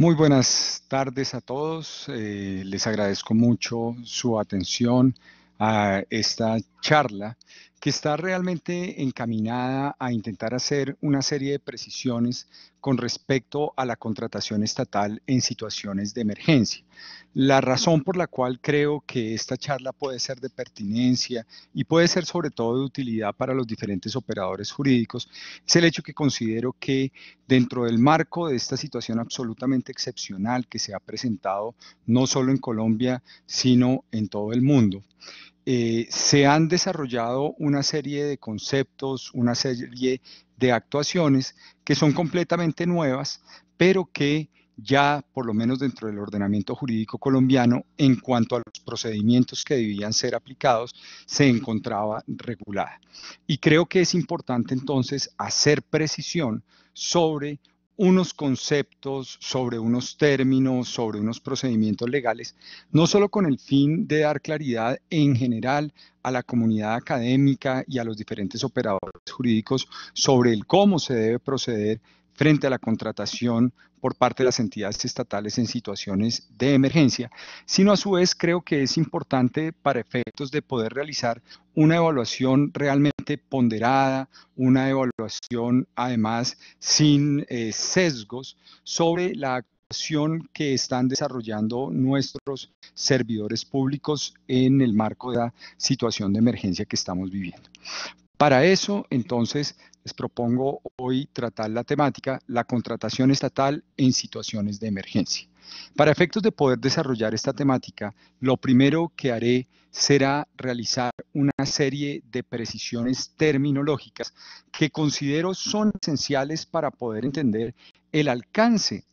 Muy buenas tardes a todos. Eh, les agradezco mucho su atención a esta charla que está realmente encaminada a intentar hacer una serie de precisiones con respecto a la contratación estatal en situaciones de emergencia. La razón por la cual creo que esta charla puede ser de pertinencia y puede ser sobre todo de utilidad para los diferentes operadores jurídicos es el hecho que considero que dentro del marco de esta situación absolutamente excepcional que se ha presentado no solo en Colombia, sino en todo el mundo, eh, se han desarrollado una serie de conceptos, una serie de actuaciones que son completamente nuevas, pero que ya, por lo menos dentro del ordenamiento jurídico colombiano, en cuanto a los procedimientos que debían ser aplicados, se encontraba regulada. Y creo que es importante entonces hacer precisión sobre unos conceptos, sobre unos términos, sobre unos procedimientos legales, no solo con el fin de dar claridad en general a la comunidad académica y a los diferentes operadores jurídicos sobre el cómo se debe proceder frente a la contratación por parte de las entidades estatales en situaciones de emergencia, sino a su vez creo que es importante para efectos de poder realizar una evaluación realmente ponderada, una evaluación además sin eh, sesgos sobre la actuación que están desarrollando nuestros servidores públicos en el marco de la situación de emergencia que estamos viviendo. Para eso, entonces, les propongo hoy tratar la temática la contratación estatal en situaciones de emergencia. Para efectos de poder desarrollar esta temática, lo primero que haré será realizar una serie de precisiones terminológicas que considero son esenciales para poder entender el alcance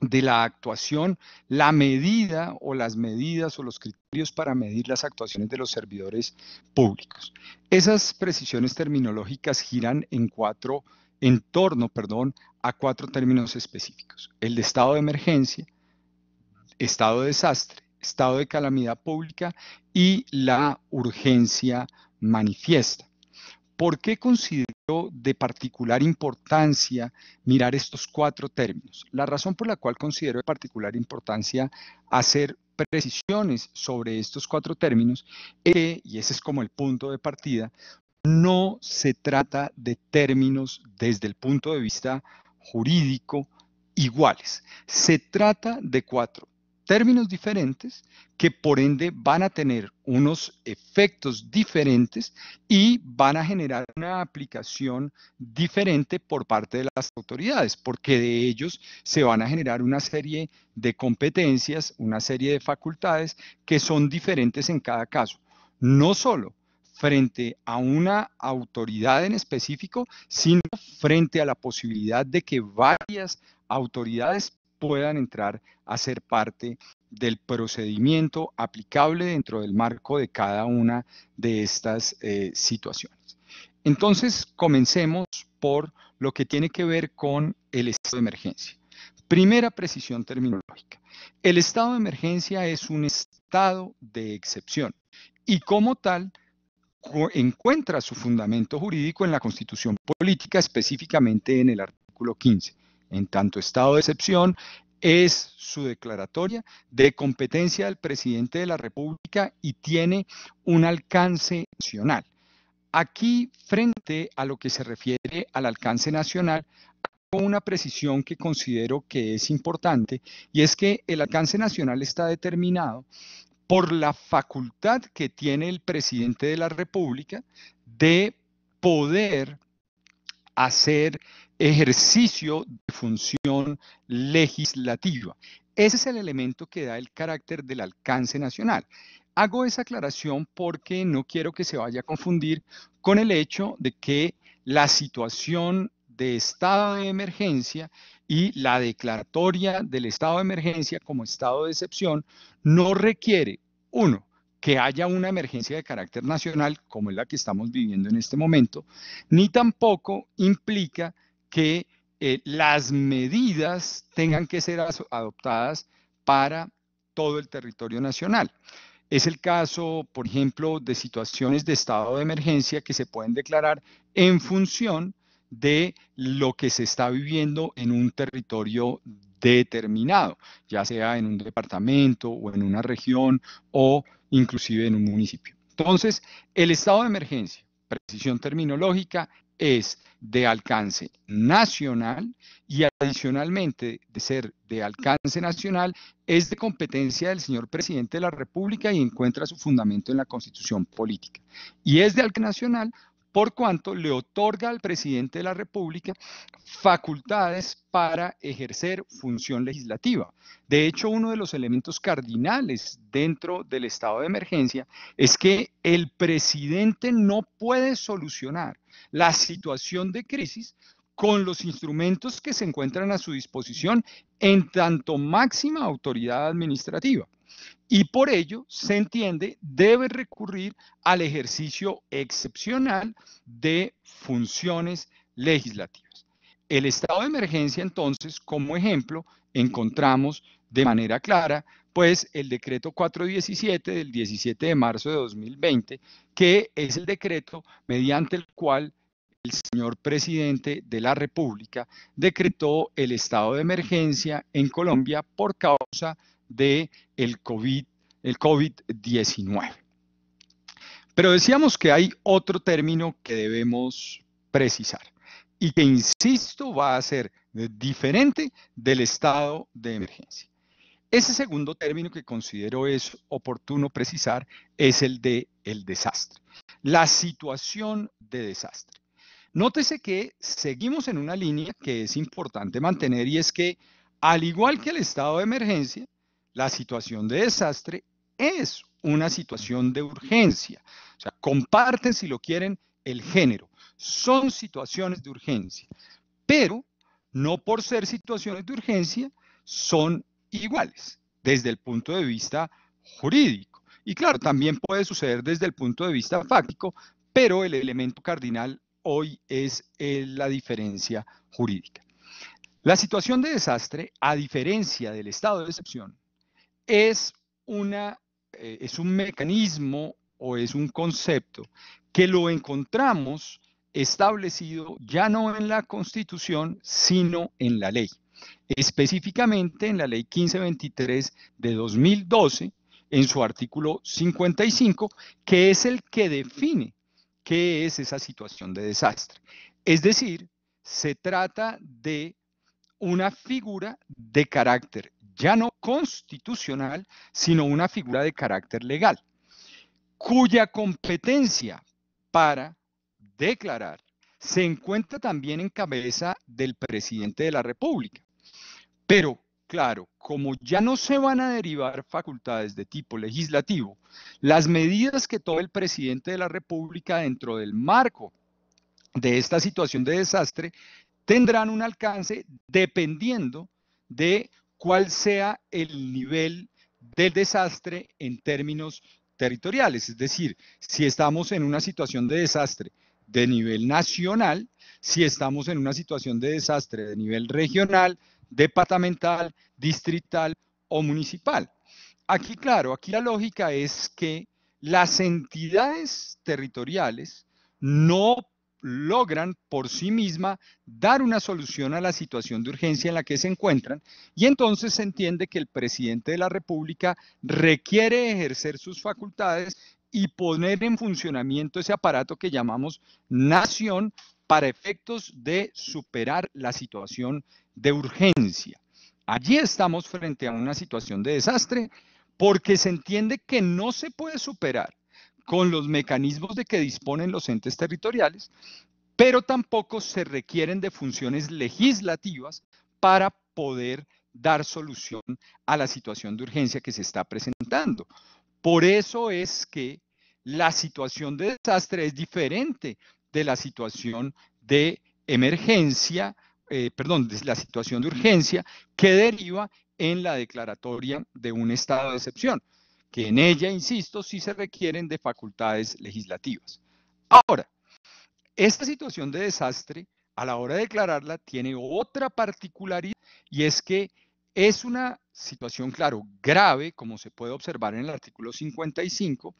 de la actuación, la medida o las medidas o los criterios para medir las actuaciones de los servidores públicos. Esas precisiones terminológicas giran en cuatro, en torno, perdón, a cuatro términos específicos. El estado de emergencia, estado de desastre, estado de calamidad pública y la urgencia manifiesta. ¿Por qué considero de particular importancia mirar estos cuatro términos. La razón por la cual considero de particular importancia hacer precisiones sobre estos cuatro términos, y ese es como el punto de partida, no se trata de términos desde el punto de vista jurídico iguales. Se trata de cuatro términos diferentes que por ende van a tener unos efectos diferentes y van a generar una aplicación diferente por parte de las autoridades, porque de ellos se van a generar una serie de competencias, una serie de facultades que son diferentes en cada caso. No solo frente a una autoridad en específico, sino frente a la posibilidad de que varias autoridades puedan entrar a ser parte del procedimiento aplicable dentro del marco de cada una de estas eh, situaciones. Entonces, comencemos por lo que tiene que ver con el estado de emergencia. Primera precisión terminológica. El estado de emergencia es un estado de excepción y como tal encuentra su fundamento jurídico en la Constitución Política, específicamente en el artículo 15 en tanto estado de excepción, es su declaratoria de competencia del presidente de la República y tiene un alcance nacional. Aquí, frente a lo que se refiere al alcance nacional, hago una precisión que considero que es importante y es que el alcance nacional está determinado por la facultad que tiene el presidente de la República de poder hacer ejercicio de función legislativa. Ese es el elemento que da el carácter del alcance nacional. Hago esa aclaración porque no quiero que se vaya a confundir con el hecho de que la situación de estado de emergencia y la declaratoria del estado de emergencia como estado de excepción no requiere, uno, que haya una emergencia de carácter nacional como es la que estamos viviendo en este momento, ni tampoco implica que eh, las medidas tengan que ser adoptadas para todo el territorio nacional. Es el caso, por ejemplo, de situaciones de estado de emergencia que se pueden declarar en función de lo que se está viviendo en un territorio determinado, ya sea en un departamento o en una región o inclusive en un municipio. Entonces, el estado de emergencia, precisión terminológica, es de alcance nacional y adicionalmente de ser de alcance nacional es de competencia del señor presidente de la República y encuentra su fundamento en la constitución política. Y es de alcance nacional por cuanto le otorga al presidente de la República facultades para ejercer función legislativa. De hecho, uno de los elementos cardinales dentro del estado de emergencia es que el presidente no puede solucionar la situación de crisis con los instrumentos que se encuentran a su disposición en tanto máxima autoridad administrativa. Y por ello, se entiende, debe recurrir al ejercicio excepcional de funciones legislativas. El estado de emergencia, entonces, como ejemplo, encontramos de manera clara pues el decreto 417 del 17 de marzo de 2020, que es el decreto mediante el cual el señor presidente de la República decretó el estado de emergencia en Colombia por causa de el COVID, el COVID-19. Pero decíamos que hay otro término que debemos precisar y que, insisto, va a ser diferente del estado de emergencia. Ese segundo término que considero es oportuno precisar es el de el desastre, la situación de desastre. Nótese que seguimos en una línea que es importante mantener y es que, al igual que el estado de emergencia, la situación de desastre es una situación de urgencia. O sea, comparten, si lo quieren, el género. Son situaciones de urgencia, pero no por ser situaciones de urgencia son iguales desde el punto de vista jurídico. Y claro, también puede suceder desde el punto de vista fáctico, pero el elemento cardinal hoy es eh, la diferencia jurídica. La situación de desastre, a diferencia del estado de excepción, es, una, eh, es un mecanismo o es un concepto que lo encontramos establecido ya no en la Constitución, sino en la ley específicamente en la ley 1523 de 2012, en su artículo 55, que es el que define qué es esa situación de desastre. Es decir, se trata de una figura de carácter ya no constitucional, sino una figura de carácter legal, cuya competencia para declarar se encuentra también en cabeza del presidente de la República. Pero, claro, como ya no se van a derivar facultades de tipo legislativo, las medidas que tome el presidente de la República dentro del marco de esta situación de desastre tendrán un alcance dependiendo de cuál sea el nivel del desastre en términos territoriales. Es decir, si estamos en una situación de desastre de nivel nacional, si estamos en una situación de desastre de nivel regional, departamental, distrital o municipal. Aquí, claro, aquí la lógica es que las entidades territoriales no logran por sí misma dar una solución a la situación de urgencia en la que se encuentran y entonces se entiende que el presidente de la República requiere ejercer sus facultades y poner en funcionamiento ese aparato que llamamos nación para efectos de superar la situación de urgencia. Allí estamos frente a una situación de desastre porque se entiende que no se puede superar con los mecanismos de que disponen los entes territoriales, pero tampoco se requieren de funciones legislativas para poder dar solución a la situación de urgencia que se está presentando. Por eso es que la situación de desastre es diferente de la situación de emergencia eh, perdón, de la situación de urgencia que deriva en la declaratoria de un estado de excepción, que en ella, insisto, sí se requieren de facultades legislativas. Ahora, esta situación de desastre, a la hora de declararla, tiene otra particularidad y es que es una situación, claro, grave, como se puede observar en el artículo 55,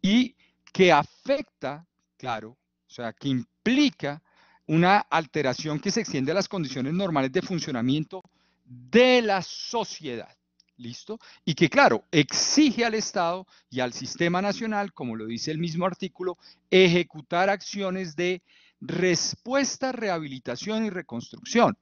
y que afecta, claro, o sea, que implica una alteración que se extiende a las condiciones normales de funcionamiento de la sociedad. ¿Listo? Y que, claro, exige al Estado y al sistema nacional, como lo dice el mismo artículo, ejecutar acciones de respuesta, rehabilitación y reconstrucción.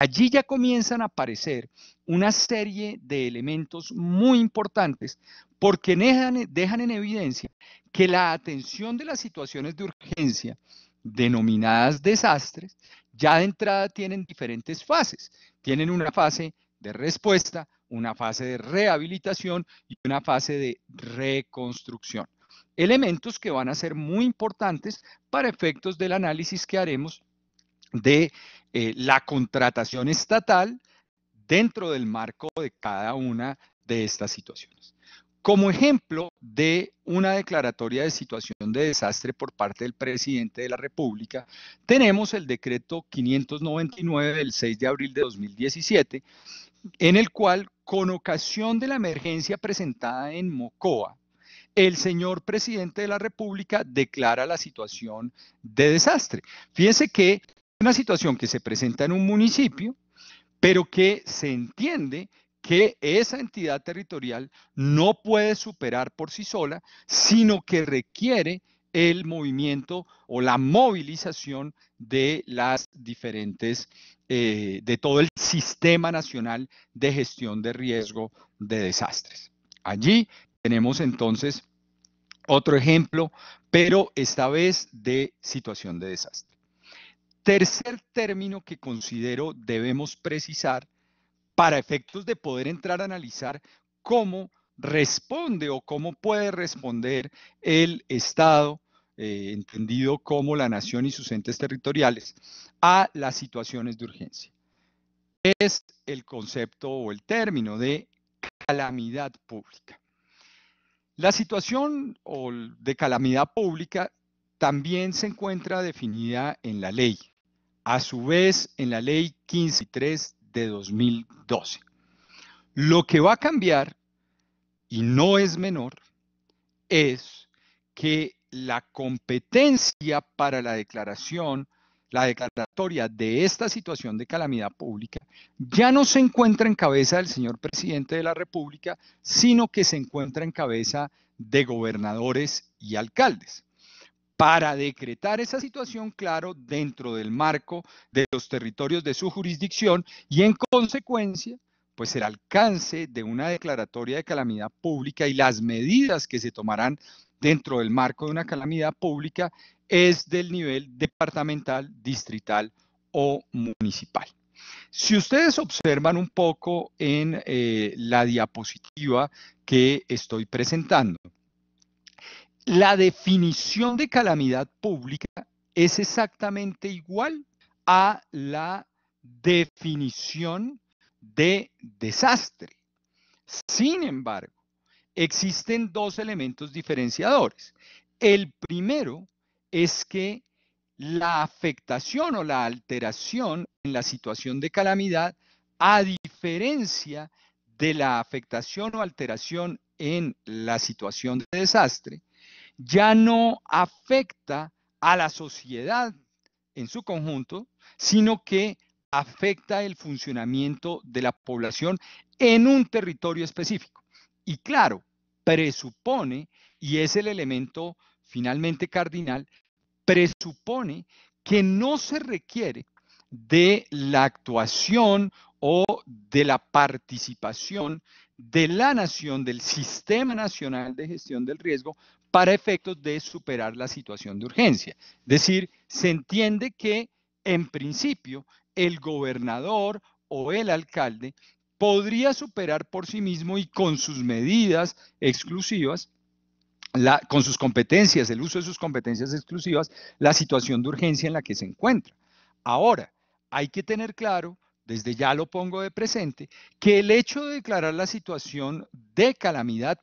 Allí ya comienzan a aparecer una serie de elementos muy importantes porque dejan, dejan en evidencia que la atención de las situaciones de urgencia denominadas desastres, ya de entrada tienen diferentes fases. Tienen una fase de respuesta, una fase de rehabilitación y una fase de reconstrucción. Elementos que van a ser muy importantes para efectos del análisis que haremos de eh, la contratación estatal dentro del marco de cada una de estas situaciones como ejemplo de una declaratoria de situación de desastre por parte del presidente de la República, tenemos el decreto 599 del 6 de abril de 2017, en el cual, con ocasión de la emergencia presentada en Mocoa, el señor presidente de la República declara la situación de desastre. Fíjense que es una situación que se presenta en un municipio, pero que se entiende que esa entidad territorial no puede superar por sí sola, sino que requiere el movimiento o la movilización de las diferentes, eh, de todo el sistema nacional de gestión de riesgo de desastres. Allí tenemos entonces otro ejemplo, pero esta vez de situación de desastre. Tercer término que considero debemos precisar para efectos de poder entrar a analizar cómo responde o cómo puede responder el Estado, eh, entendido como la nación y sus entes territoriales, a las situaciones de urgencia. Es el concepto o el término de calamidad pública. La situación de calamidad pública también se encuentra definida en la ley. A su vez, en la ley 153 de 2012. Lo que va a cambiar, y no es menor, es que la competencia para la declaración, la declaratoria de esta situación de calamidad pública, ya no se encuentra en cabeza del señor presidente de la República, sino que se encuentra en cabeza de gobernadores y alcaldes para decretar esa situación, claro, dentro del marco de los territorios de su jurisdicción y en consecuencia, pues el alcance de una declaratoria de calamidad pública y las medidas que se tomarán dentro del marco de una calamidad pública es del nivel departamental, distrital o municipal. Si ustedes observan un poco en eh, la diapositiva que estoy presentando, la definición de calamidad pública es exactamente igual a la definición de desastre. Sin embargo, existen dos elementos diferenciadores. El primero es que la afectación o la alteración en la situación de calamidad, a diferencia de la afectación o alteración en la situación de desastre, ya no afecta a la sociedad en su conjunto, sino que afecta el funcionamiento de la población en un territorio específico. Y claro, presupone, y es el elemento finalmente cardinal, presupone que no se requiere de la actuación o de la participación de la nación, del sistema nacional de gestión del riesgo, para efectos de superar la situación de urgencia. Es decir, se entiende que en principio el gobernador o el alcalde podría superar por sí mismo y con sus medidas exclusivas, con sus competencias, el uso de sus competencias exclusivas, la situación de urgencia en la que se encuentra. Ahora, hay que tener claro, desde ya lo pongo de presente, que el hecho de declarar la situación de calamidad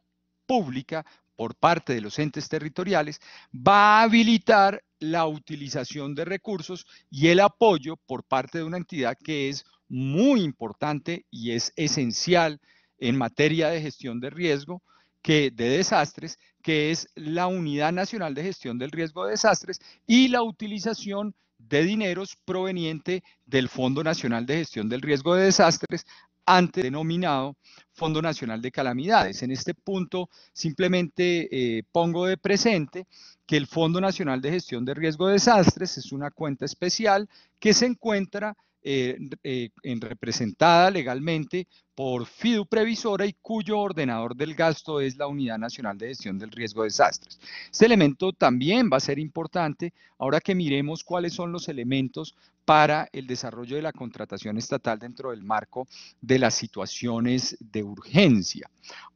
pública por parte de los entes territoriales, va a habilitar la utilización de recursos y el apoyo por parte de una entidad que es muy importante y es esencial en materia de gestión de riesgo que, de desastres, que es la Unidad Nacional de Gestión del Riesgo de Desastres y la utilización de dineros proveniente del Fondo Nacional de Gestión del Riesgo de Desastres antes denominado Fondo Nacional de Calamidades. En este punto simplemente eh, pongo de presente que el Fondo Nacional de Gestión de Riesgo de Desastres es una cuenta especial que se encuentra eh, eh, representada legalmente por FIDU Previsora y cuyo ordenador del gasto es la Unidad Nacional de Gestión del Riesgo de Desastres. Este elemento también va a ser importante ahora que miremos cuáles son los elementos para el desarrollo de la contratación estatal dentro del marco de las situaciones de urgencia.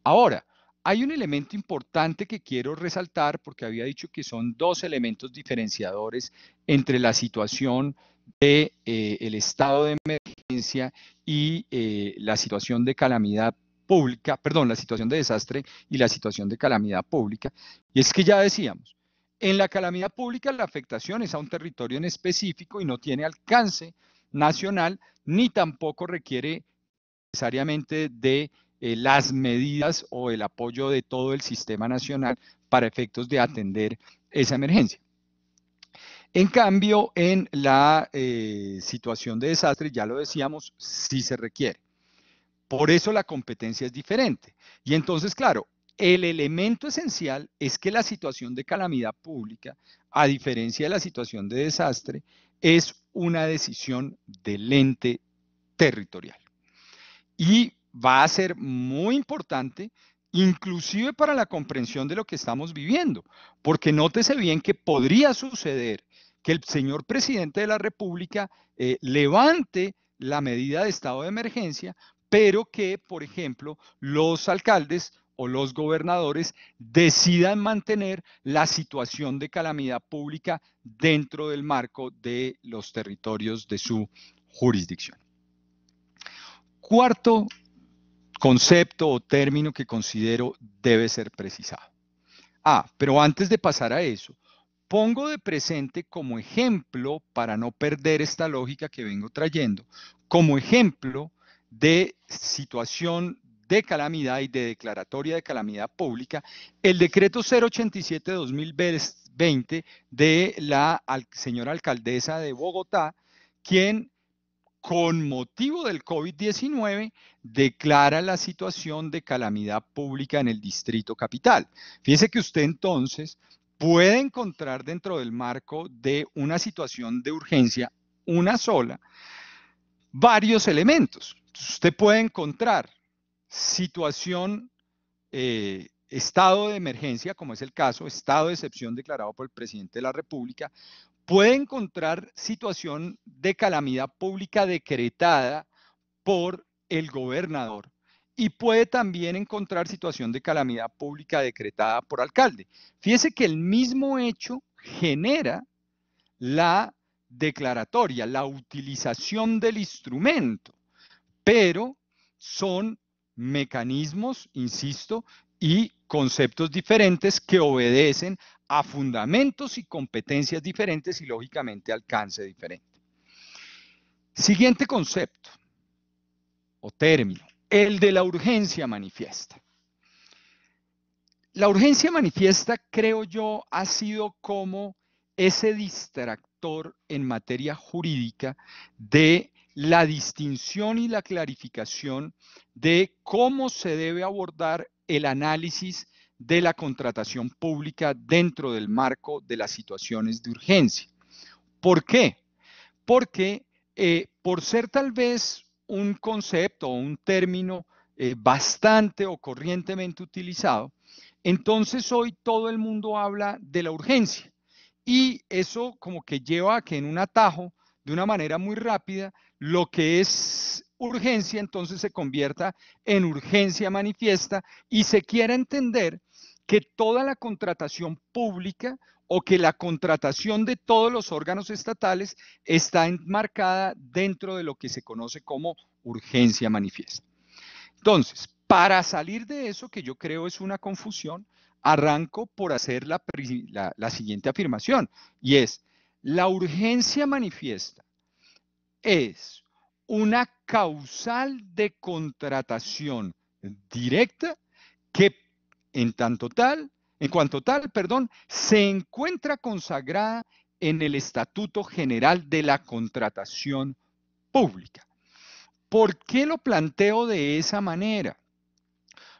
Ahora, hay un elemento importante que quiero resaltar porque había dicho que son dos elementos diferenciadores entre la situación de eh, el estado de emergencia y eh, la situación de calamidad pública, perdón, la situación de desastre y la situación de calamidad pública. Y es que ya decíamos, en la calamidad pública la afectación es a un territorio en específico y no tiene alcance nacional ni tampoco requiere necesariamente de eh, las medidas o el apoyo de todo el sistema nacional para efectos de atender esa emergencia. En cambio, en la eh, situación de desastre, ya lo decíamos, sí se requiere. Por eso la competencia es diferente. Y entonces, claro, el elemento esencial es que la situación de calamidad pública, a diferencia de la situación de desastre, es una decisión del ente territorial. Y va a ser muy importante inclusive para la comprensión de lo que estamos viviendo, porque nótese bien que podría suceder que el señor presidente de la República eh, levante la medida de estado de emergencia, pero que, por ejemplo, los alcaldes o los gobernadores decidan mantener la situación de calamidad pública dentro del marco de los territorios de su jurisdicción. Cuarto concepto o término que considero debe ser precisado. Ah, pero antes de pasar a eso, pongo de presente como ejemplo, para no perder esta lógica que vengo trayendo, como ejemplo de situación de calamidad y de declaratoria de calamidad pública, el decreto 087-2020 de la señora alcaldesa de Bogotá, quien con motivo del COVID-19, declara la situación de calamidad pública en el distrito capital. Fíjese que usted entonces puede encontrar dentro del marco de una situación de urgencia, una sola, varios elementos. Usted puede encontrar situación, eh, estado de emergencia, como es el caso, estado de excepción declarado por el presidente de la República, puede encontrar situación de calamidad pública decretada por el gobernador y puede también encontrar situación de calamidad pública decretada por alcalde. Fíjese que el mismo hecho genera la declaratoria, la utilización del instrumento, pero son mecanismos, insisto, y conceptos diferentes que obedecen a fundamentos y competencias diferentes y lógicamente alcance diferente. Siguiente concepto o término, el de la urgencia manifiesta. La urgencia manifiesta, creo yo, ha sido como ese distractor en materia jurídica de la distinción y la clarificación de cómo se debe abordar el análisis de la contratación pública dentro del marco de las situaciones de urgencia. ¿Por qué? Porque eh, por ser tal vez un concepto o un término eh, bastante o corrientemente utilizado, entonces hoy todo el mundo habla de la urgencia y eso como que lleva a que en un atajo, de una manera muy rápida, lo que es urgencia entonces se convierta en urgencia manifiesta y se quiera entender que toda la contratación pública o que la contratación de todos los órganos estatales está enmarcada dentro de lo que se conoce como urgencia manifiesta. Entonces, para salir de eso, que yo creo es una confusión, arranco por hacer la, siguiente afirmación, y es, la urgencia manifiesta es una causal de contratación directa que en tanto tal, en cuanto tal, perdón, se encuentra consagrada en el Estatuto General de la Contratación Pública. ¿Por qué lo planteo de esa manera?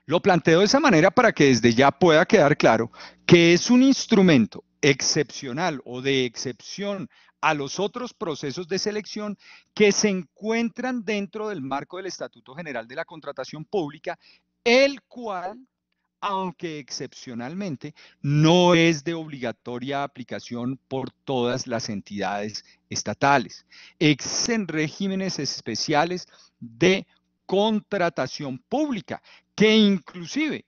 Lo planteo de esa manera para que desde ya pueda quedar claro que es un instrumento excepcional o de excepción a los otros procesos de selección que se encuentran dentro del marco del Estatuto General de la Contratación Pública, el cual aunque excepcionalmente no es de obligatoria aplicación por todas las entidades estatales, Existen regímenes especiales de contratación pública, que inclusive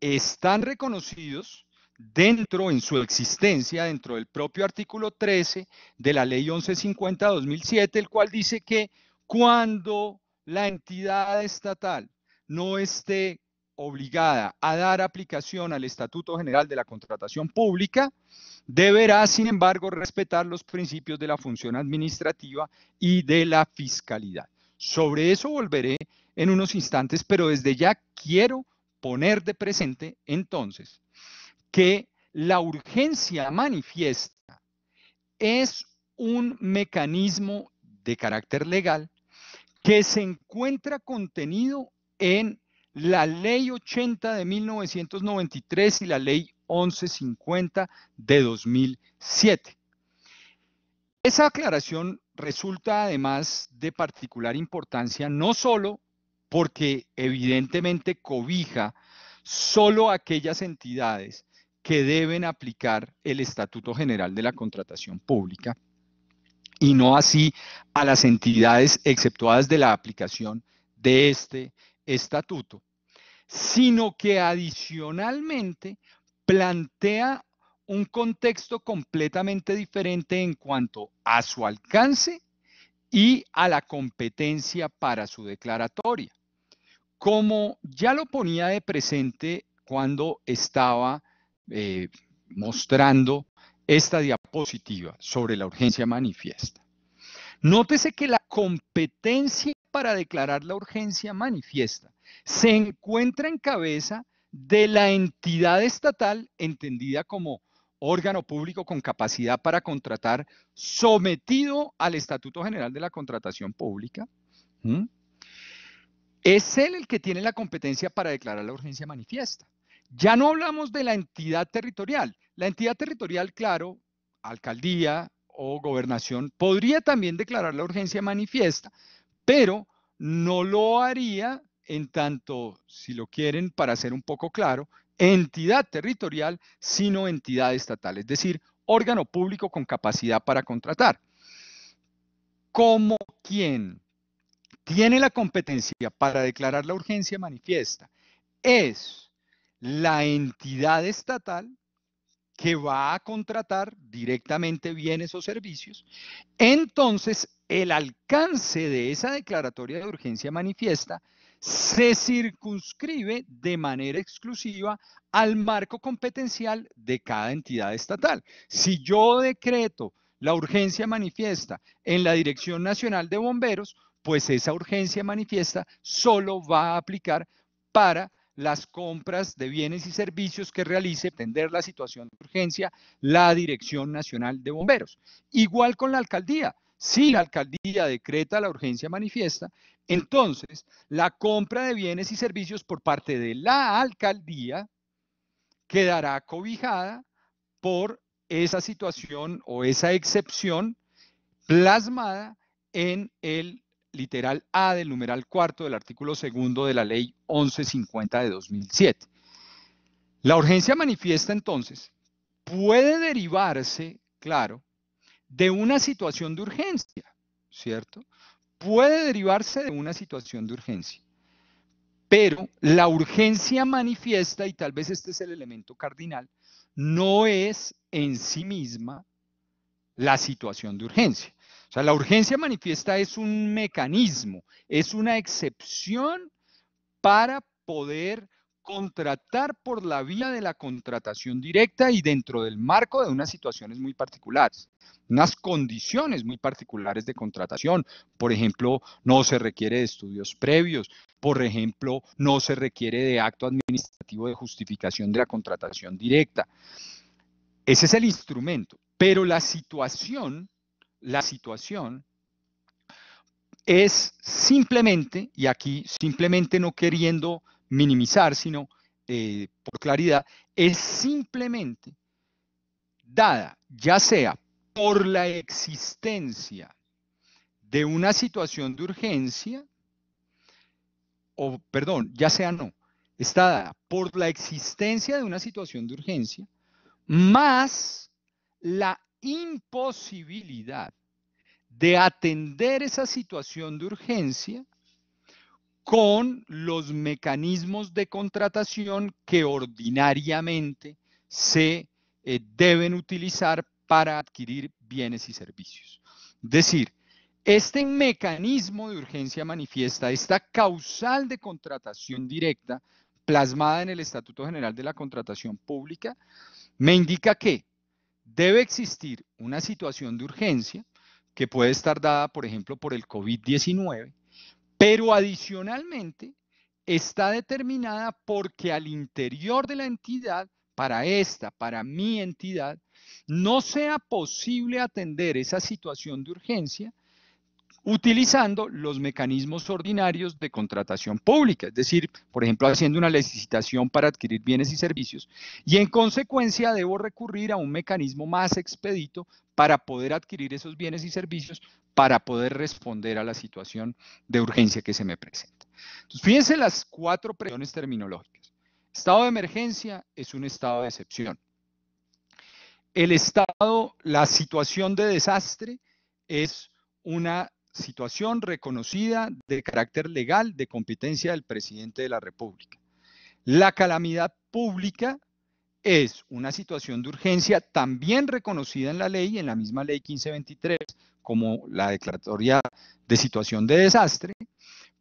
están reconocidos dentro, en su existencia, dentro del propio artículo 13 de la ley 1150-2007, el cual dice que cuando la entidad estatal no esté obligada a dar aplicación al Estatuto General de la Contratación Pública, deberá, sin embargo, respetar los principios de la función administrativa y de la fiscalidad. Sobre eso volveré en unos instantes, pero desde ya quiero poner de presente entonces que la urgencia manifiesta es un mecanismo de carácter legal que se encuentra contenido en la ley 80 de 1993 y la ley 1150 de 2007. Esa aclaración resulta además de particular importancia no solo porque evidentemente cobija solo aquellas entidades que deben aplicar el Estatuto General de la Contratación Pública y no así a las entidades exceptuadas de la aplicación de este estatuto, sino que adicionalmente plantea un contexto completamente diferente en cuanto a su alcance y a la competencia para su declaratoria. Como ya lo ponía de presente cuando estaba eh, mostrando esta diapositiva sobre la urgencia manifiesta. Nótese que la competencia para declarar la urgencia manifiesta se encuentra en cabeza de la entidad estatal entendida como órgano público con capacidad para contratar sometido al Estatuto General de la Contratación Pública. Es él el que tiene la competencia para declarar la urgencia manifiesta. Ya no hablamos de la entidad territorial. La entidad territorial, claro, alcaldía o gobernación, podría también declarar la urgencia manifiesta, pero no lo haría en tanto, si lo quieren, para ser un poco claro, entidad territorial, sino entidad estatal, es decir, órgano público con capacidad para contratar. Como quien tiene la competencia para declarar la urgencia manifiesta es la entidad estatal que va a contratar directamente bienes o servicios, entonces el alcance de esa declaratoria de urgencia manifiesta se circunscribe de manera exclusiva al marco competencial de cada entidad estatal. Si yo decreto la urgencia manifiesta en la Dirección Nacional de Bomberos, pues esa urgencia manifiesta solo va a aplicar para las compras de bienes y servicios que realice, atender la situación de urgencia, la Dirección Nacional de Bomberos. Igual con la alcaldía, si la alcaldía decreta la urgencia manifiesta, entonces la compra de bienes y servicios por parte de la alcaldía quedará cobijada por esa situación o esa excepción plasmada en el literal A del numeral cuarto del artículo segundo de la ley 1150 de 2007. La urgencia manifiesta entonces puede derivarse, claro, de una situación de urgencia, ¿cierto? Puede derivarse de una situación de urgencia, pero la urgencia manifiesta, y tal vez este es el elemento cardinal, no es en sí misma la situación de urgencia. O sea, la urgencia manifiesta es un mecanismo, es una excepción para poder contratar por la vía de la contratación directa y dentro del marco de unas situaciones muy particulares, unas condiciones muy particulares de contratación. Por ejemplo, no se requiere de estudios previos, por ejemplo, no se requiere de acto administrativo de justificación de la contratación directa. Ese es el instrumento, pero la situación, la situación es simplemente, y aquí simplemente no queriendo minimizar, sino eh, por claridad, es simplemente dada ya sea por la existencia de una situación de urgencia, o perdón, ya sea no, está dada por la existencia de una situación de urgencia, más la imposibilidad de atender esa situación de urgencia con los mecanismos de contratación que ordinariamente se eh, deben utilizar para adquirir bienes y servicios. Es decir, este mecanismo de urgencia manifiesta, esta causal de contratación directa plasmada en el Estatuto General de la Contratación Pública, me indica que debe existir una situación de urgencia que puede estar dada, por ejemplo, por el COVID-19, pero adicionalmente está determinada porque al interior de la entidad, para esta, para mi entidad, no sea posible atender esa situación de urgencia utilizando los mecanismos ordinarios de contratación pública, es decir, por ejemplo, haciendo una licitación para adquirir bienes y servicios, y en consecuencia debo recurrir a un mecanismo más expedito para poder adquirir esos bienes y servicios, para poder responder a la situación de urgencia que se me presenta. Entonces, fíjense las cuatro presiones terminológicas. Estado de emergencia es un estado de excepción. El estado, la situación de desastre es una situación reconocida de carácter legal de competencia del presidente de la República. La calamidad pública es una situación de urgencia también reconocida en la ley, en la misma ley 1523, como la declaratoria de situación de desastre,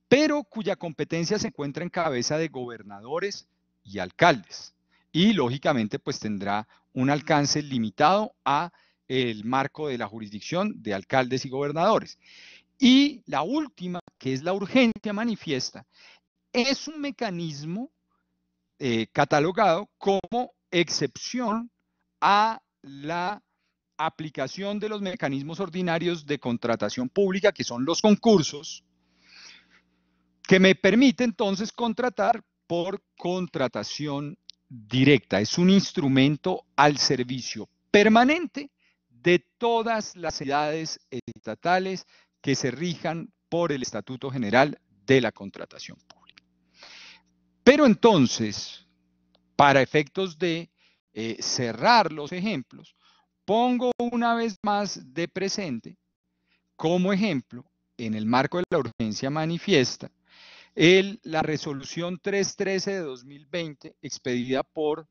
pero cuya competencia se encuentra en cabeza de gobernadores y alcaldes. Y lógicamente pues tendrá un alcance limitado a el marco de la jurisdicción de alcaldes y gobernadores. Y la última, que es la urgencia manifiesta, es un mecanismo eh, catalogado como excepción a la aplicación de los mecanismos ordinarios de contratación pública, que son los concursos, que me permite entonces contratar por contratación directa. Es un instrumento al servicio permanente de todas las edades estatales que se rijan por el Estatuto General de la Contratación Pública. Pero entonces, para efectos de eh, cerrar los ejemplos, pongo una vez más de presente como ejemplo, en el marco de la urgencia manifiesta, la resolución 313 de 2020 expedida por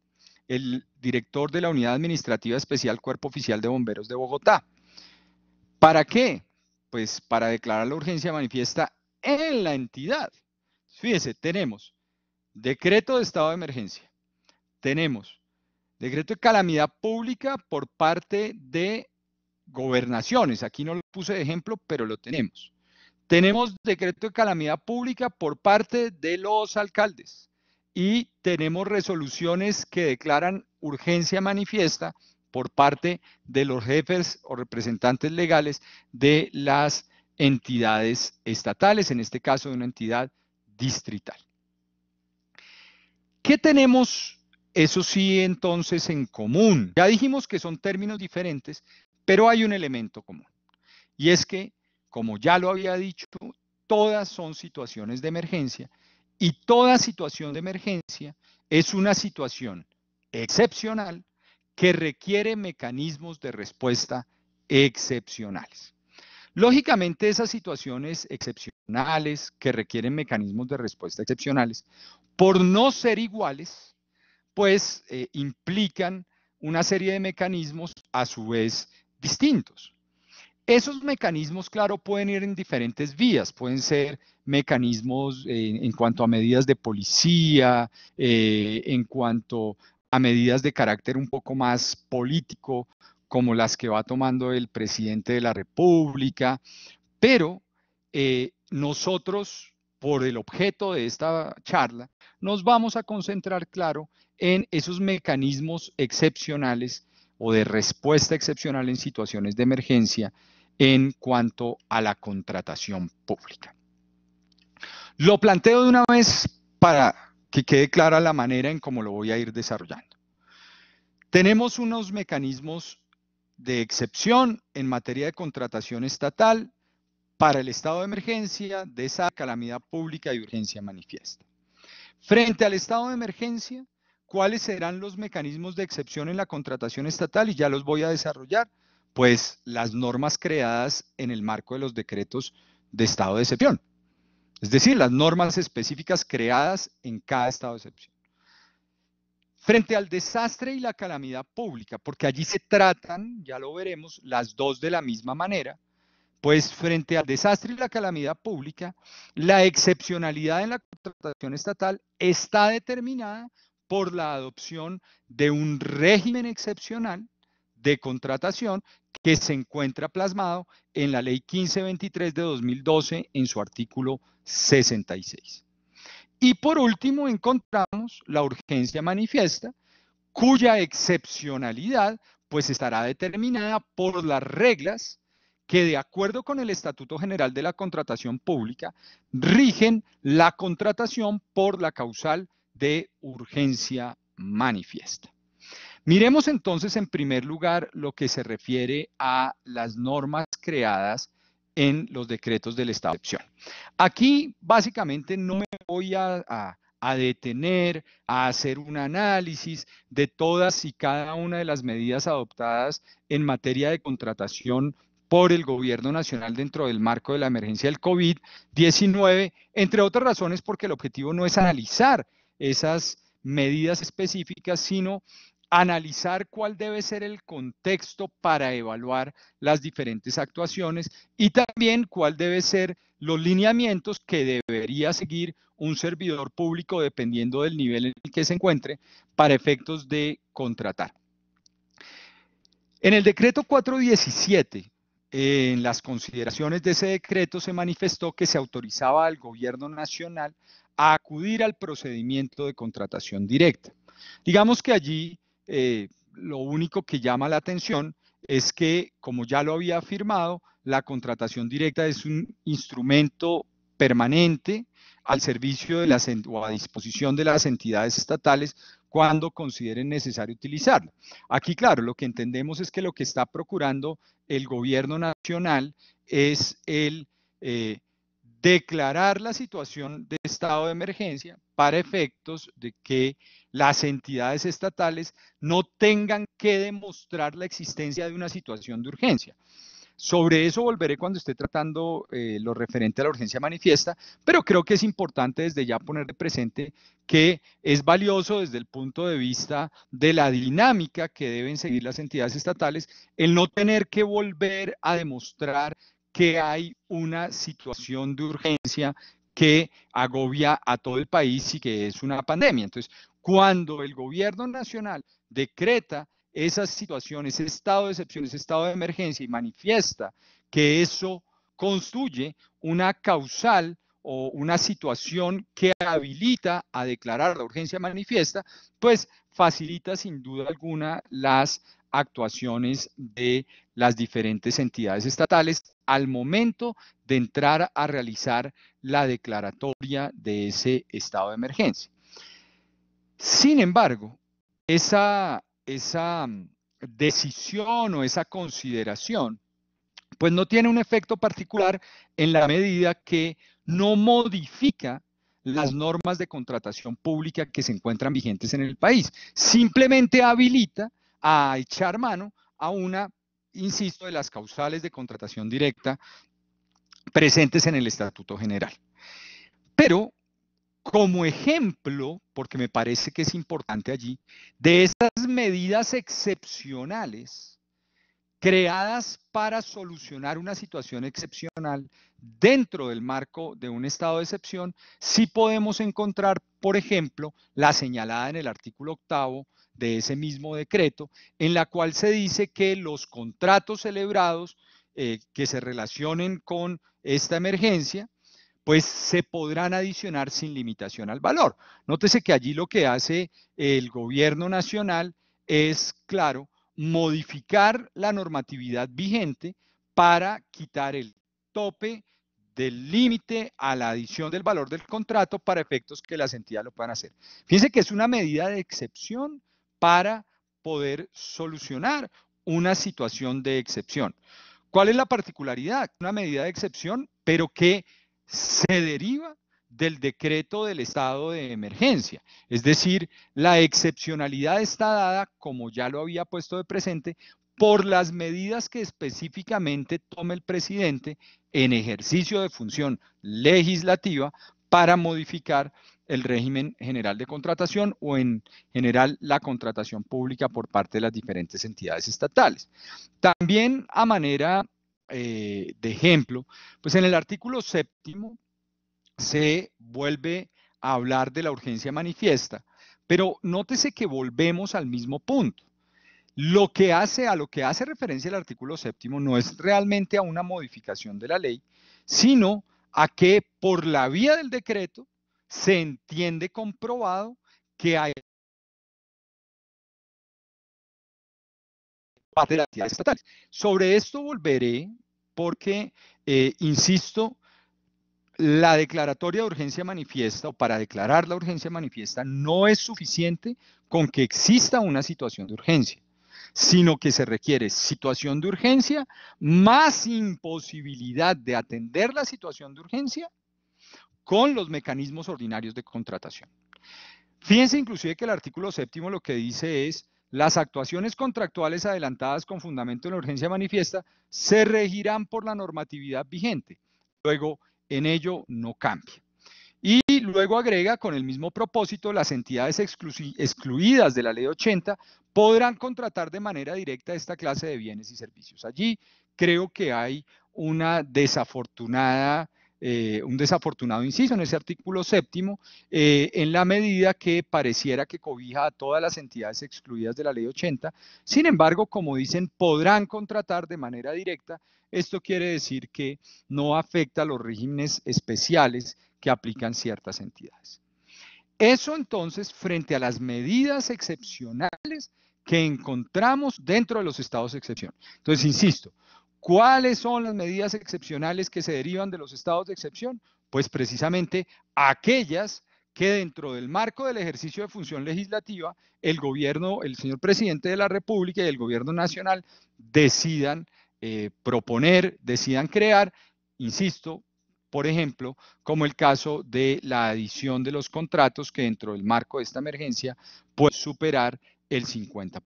el director de la Unidad Administrativa Especial Cuerpo Oficial de Bomberos de Bogotá. ¿Para qué? pues para declarar la urgencia manifiesta en la entidad. Fíjese, tenemos decreto de estado de emergencia, tenemos decreto de calamidad pública por parte de gobernaciones. Aquí no lo puse de ejemplo, pero lo tenemos. Tenemos decreto de calamidad pública por parte de los alcaldes y tenemos resoluciones que declaran urgencia manifiesta por parte de los jefes o representantes legales de las entidades estatales, en este caso de una entidad distrital. ¿Qué tenemos, eso sí, entonces en común? Ya dijimos que son términos diferentes, pero hay un elemento común. Y es que, como ya lo había dicho, todas son situaciones de emergencia y toda situación de emergencia es una situación excepcional que requiere mecanismos de respuesta excepcionales. Lógicamente, esas situaciones excepcionales que requieren mecanismos de respuesta excepcionales, por no ser iguales, pues eh, implican una serie de mecanismos a su vez distintos. Esos mecanismos, claro, pueden ir en diferentes vías, pueden ser mecanismos eh, en cuanto a medidas de policía, eh, en cuanto a medidas de carácter un poco más político, como las que va tomando el presidente de la República, pero eh, nosotros, por el objeto de esta charla, nos vamos a concentrar, claro, en esos mecanismos excepcionales o de respuesta excepcional en situaciones de emergencia en cuanto a la contratación pública. Lo planteo de una vez para que quede clara la manera en cómo lo voy a ir desarrollando. Tenemos unos mecanismos de excepción en materia de contratación estatal para el estado de emergencia, de esa calamidad pública y urgencia manifiesta. Frente al estado de emergencia, ¿cuáles serán los mecanismos de excepción en la contratación estatal? Y ya los voy a desarrollar, pues las normas creadas en el marco de los decretos de estado de excepción. Es decir, las normas específicas creadas en cada estado de excepción. Frente al desastre y la calamidad pública, porque allí se tratan, ya lo veremos, las dos de la misma manera, pues frente al desastre y la calamidad pública, la excepcionalidad en la contratación estatal está determinada por la adopción de un régimen excepcional de contratación que se encuentra plasmado en la Ley 1523 de 2012 en su artículo 66. Y por último encontramos la urgencia manifiesta, cuya excepcionalidad pues estará determinada por las reglas que de acuerdo con el Estatuto General de la Contratación Pública rigen la contratación por la causal de urgencia manifiesta. Miremos entonces en primer lugar lo que se refiere a las normas creadas en los decretos del estado de excepción. Aquí básicamente no me voy a, detener, a hacer un análisis de todas y cada una de las medidas adoptadas en materia de contratación por el gobierno nacional dentro del marco de la emergencia del COVID-19, entre otras razones porque el objetivo no es analizar esas medidas específicas, sino analizar cuál debe ser el contexto para evaluar las diferentes actuaciones y también cuál debe ser los lineamientos que debería seguir un servidor público dependiendo del nivel en el que se encuentre para efectos de contratar. En el decreto 417, en las consideraciones de ese decreto se manifestó que se autorizaba al gobierno nacional a acudir al procedimiento de contratación directa. Digamos que allí eh, lo único que llama la atención es que, como ya lo había afirmado, la contratación directa es un instrumento permanente al servicio de las, o a disposición de las entidades estatales cuando consideren necesario utilizarlo. Aquí, claro, lo que entendemos es que lo que está procurando el gobierno nacional es el eh, declarar la situación de estado de emergencia para efectos de que las entidades estatales no tengan que demostrar la existencia de una situación de urgencia. Sobre eso volveré cuando esté tratando eh, lo referente a la urgencia manifiesta, pero creo que es importante desde ya poner de presente que es valioso desde el punto de vista de la dinámica que deben seguir las entidades estatales el no tener que volver a demostrar que hay una situación de urgencia que agobia a todo el país y que es una pandemia. Entonces, cuando el gobierno nacional decreta esa situación, ese estado de excepción, ese estado de emergencia y manifiesta que eso construye una causal o una situación que habilita a declarar la urgencia manifiesta, pues facilita sin duda alguna las actuaciones de las diferentes entidades estatales al momento de entrar a realizar la declaratoria de ese estado de emergencia. Sin embargo, esa, esa mm, decisión o esa consideración pues no tiene un efecto particular en la medida que no modifica las normas de contratación pública que se encuentran vigentes en el país. Simplemente habilita a echar mano a una, insisto, de las causales de contratación directa presentes en el Estatuto General. Pero como ejemplo, porque me parece que es importante allí, de esas medidas excepcionales creadas para solucionar una situación excepcional dentro del marco de un estado de excepción, sí podemos encontrar, por ejemplo, la señalada en el artículo octavo de ese mismo decreto, en la cual se dice que los contratos celebrados eh, que se relacionen con esta emergencia, pues se podrán adicionar sin limitación al valor. Nótese que allí lo que hace el gobierno nacional es, claro, modificar la normatividad vigente para quitar el tope del límite a la adición del valor del contrato para efectos que las entidades lo puedan hacer. Fíjense que es una medida de excepción para poder solucionar una situación de excepción. ¿Cuál es la particularidad? Una medida de excepción, pero que se deriva del decreto del estado de emergencia. Es decir, la excepcionalidad está dada, como ya lo había puesto de presente, por las medidas que específicamente toma el presidente en ejercicio de función legislativa para modificar el régimen general de contratación o en general la contratación pública por parte de las diferentes entidades estatales. También a manera eh, de ejemplo, pues en el artículo séptimo se vuelve a hablar de la urgencia manifiesta, pero nótese que volvemos al mismo punto. Lo que hace a lo que hace referencia el artículo séptimo no es realmente a una modificación de la ley, sino a que por la vía del decreto se entiende comprobado que hay estatal. Sobre esto volveré porque, eh, insisto, la declaratoria de urgencia manifiesta o para declarar la urgencia manifiesta no es suficiente con que exista una situación de urgencia sino que se requiere situación de urgencia más imposibilidad de atender la situación de urgencia con los mecanismos ordinarios de contratación. Fíjense inclusive que el artículo séptimo lo que dice es las actuaciones contractuales adelantadas con fundamento en la urgencia manifiesta se regirán por la normatividad vigente. Luego, en ello no cambia. Y luego agrega, con el mismo propósito, las entidades excluidas de la ley 80 podrán contratar de manera directa esta clase de bienes y servicios. Allí creo que hay una desafortunada, eh, un desafortunado inciso en ese artículo séptimo, eh, en la medida que pareciera que cobija a todas las entidades excluidas de la ley 80. Sin embargo, como dicen, podrán contratar de manera directa. Esto quiere decir que no afecta a los regímenes especiales que aplican ciertas entidades. Eso entonces frente a las medidas excepcionales que encontramos dentro de los estados de excepción. Entonces, insisto, ¿cuáles son las medidas excepcionales que se derivan de los estados de excepción? Pues precisamente aquellas que dentro del marco del ejercicio de función legislativa, el gobierno, el señor presidente de la República y el gobierno nacional decidan eh, proponer, decidan crear, insisto, por ejemplo, como el caso de la adición de los contratos que dentro del marco de esta emergencia puede superar el 50%.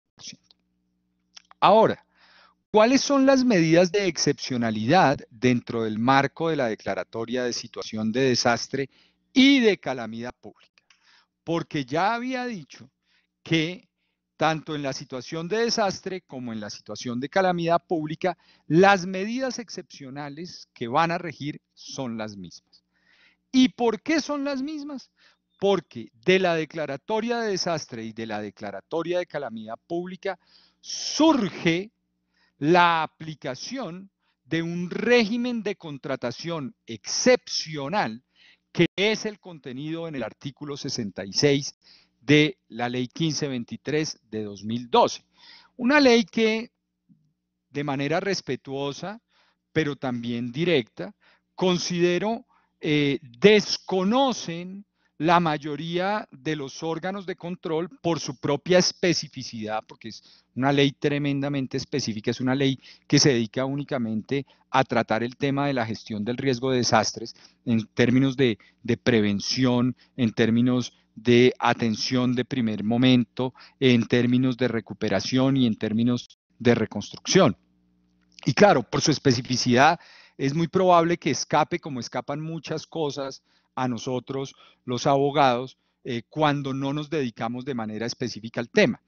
Ahora, ¿cuáles son las medidas de excepcionalidad dentro del marco de la declaratoria de situación de desastre y de calamidad pública? Porque ya había dicho que tanto en la situación de desastre como en la situación de calamidad pública, las medidas excepcionales que van a regir son las mismas. ¿Y por qué son las mismas? Porque de la declaratoria de desastre y de la declaratoria de calamidad pública surge la aplicación de un régimen de contratación excepcional que es el contenido en el artículo 66 de la ley 1523 de 2012. Una ley que de manera respetuosa, pero también directa, considero eh, desconocen la mayoría de los órganos de control por su propia especificidad, porque es una ley tremendamente específica, es una ley que se dedica únicamente a tratar el tema de la gestión del riesgo de desastres en términos de, de prevención, en términos de atención de primer momento en términos de recuperación y en términos de reconstrucción. Y claro, por su especificidad, es muy probable que escape como escapan muchas cosas a nosotros los abogados eh, cuando no nos dedicamos de manera específica al tema,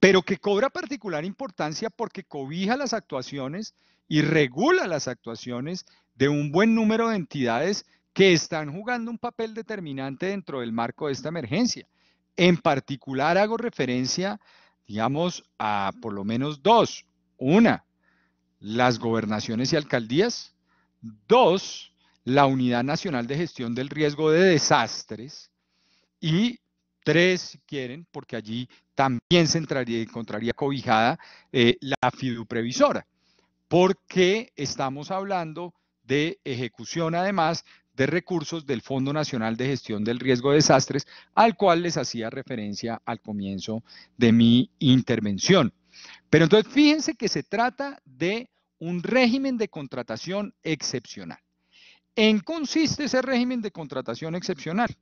pero que cobra particular importancia porque cobija las actuaciones y regula las actuaciones de un buen número de entidades que están jugando un papel determinante dentro del marco de esta emergencia. En particular hago referencia, digamos, a por lo menos dos. Una, las gobernaciones y alcaldías. Dos, la Unidad Nacional de Gestión del Riesgo de Desastres. Y tres, quieren, porque allí también se encontraría cobijada eh, la fiduprevisora, porque estamos hablando de ejecución además de recursos del Fondo Nacional de Gestión del Riesgo de Desastres, al cual les hacía referencia al comienzo de mi intervención. Pero entonces fíjense que se trata de un régimen de contratación excepcional. ¿En qué consiste ese régimen de contratación excepcional?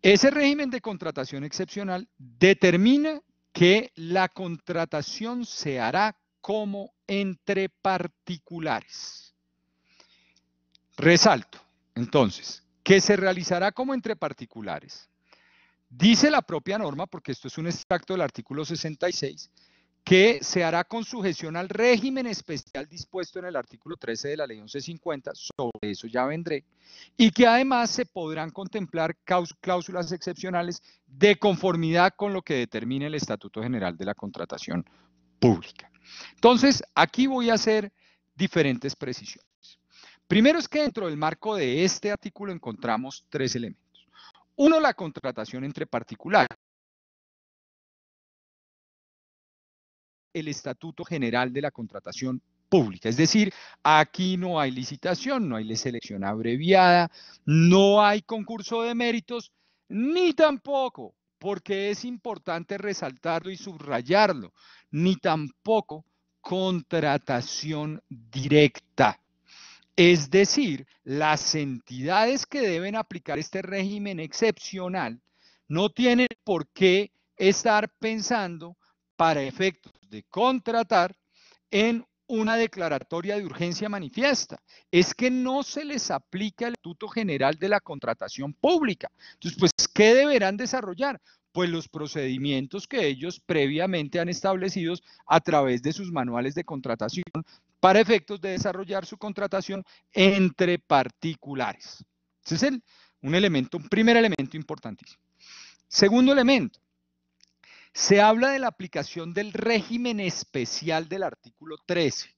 Ese régimen de contratación excepcional determina que la contratación se hará como entre particulares. Resalto, entonces, que se realizará como entre particulares. Dice la propia norma, porque esto es un extracto del artículo 66, que se hará con sujeción al régimen especial dispuesto en el artículo 13 de la ley 1150, sobre eso ya vendré, y que además se podrán contemplar cláusulas excepcionales de conformidad con lo que determine el Estatuto General de la Contratación Pública. Entonces, aquí voy a hacer diferentes precisiones. Primero es que dentro del marco de este artículo encontramos tres elementos. Uno, la contratación entre particulares. El Estatuto General de la Contratación Pública. Es decir, aquí no hay licitación, no hay selección abreviada, no hay concurso de méritos, ni tampoco, porque es importante resaltarlo y subrayarlo, ni tampoco contratación directa. Es decir, las entidades que deben aplicar este régimen excepcional no tienen por qué estar pensando para efectos de contratar en una declaratoria de urgencia manifiesta. Es que no se les aplica el estatuto General de la Contratación Pública. Entonces, pues, ¿qué deberán desarrollar? Pues los procedimientos que ellos previamente han establecido a través de sus manuales de contratación para efectos de desarrollar su contratación entre particulares. Ese es un elemento, un primer elemento importantísimo. Segundo elemento, se habla de la aplicación del régimen especial del artículo 13.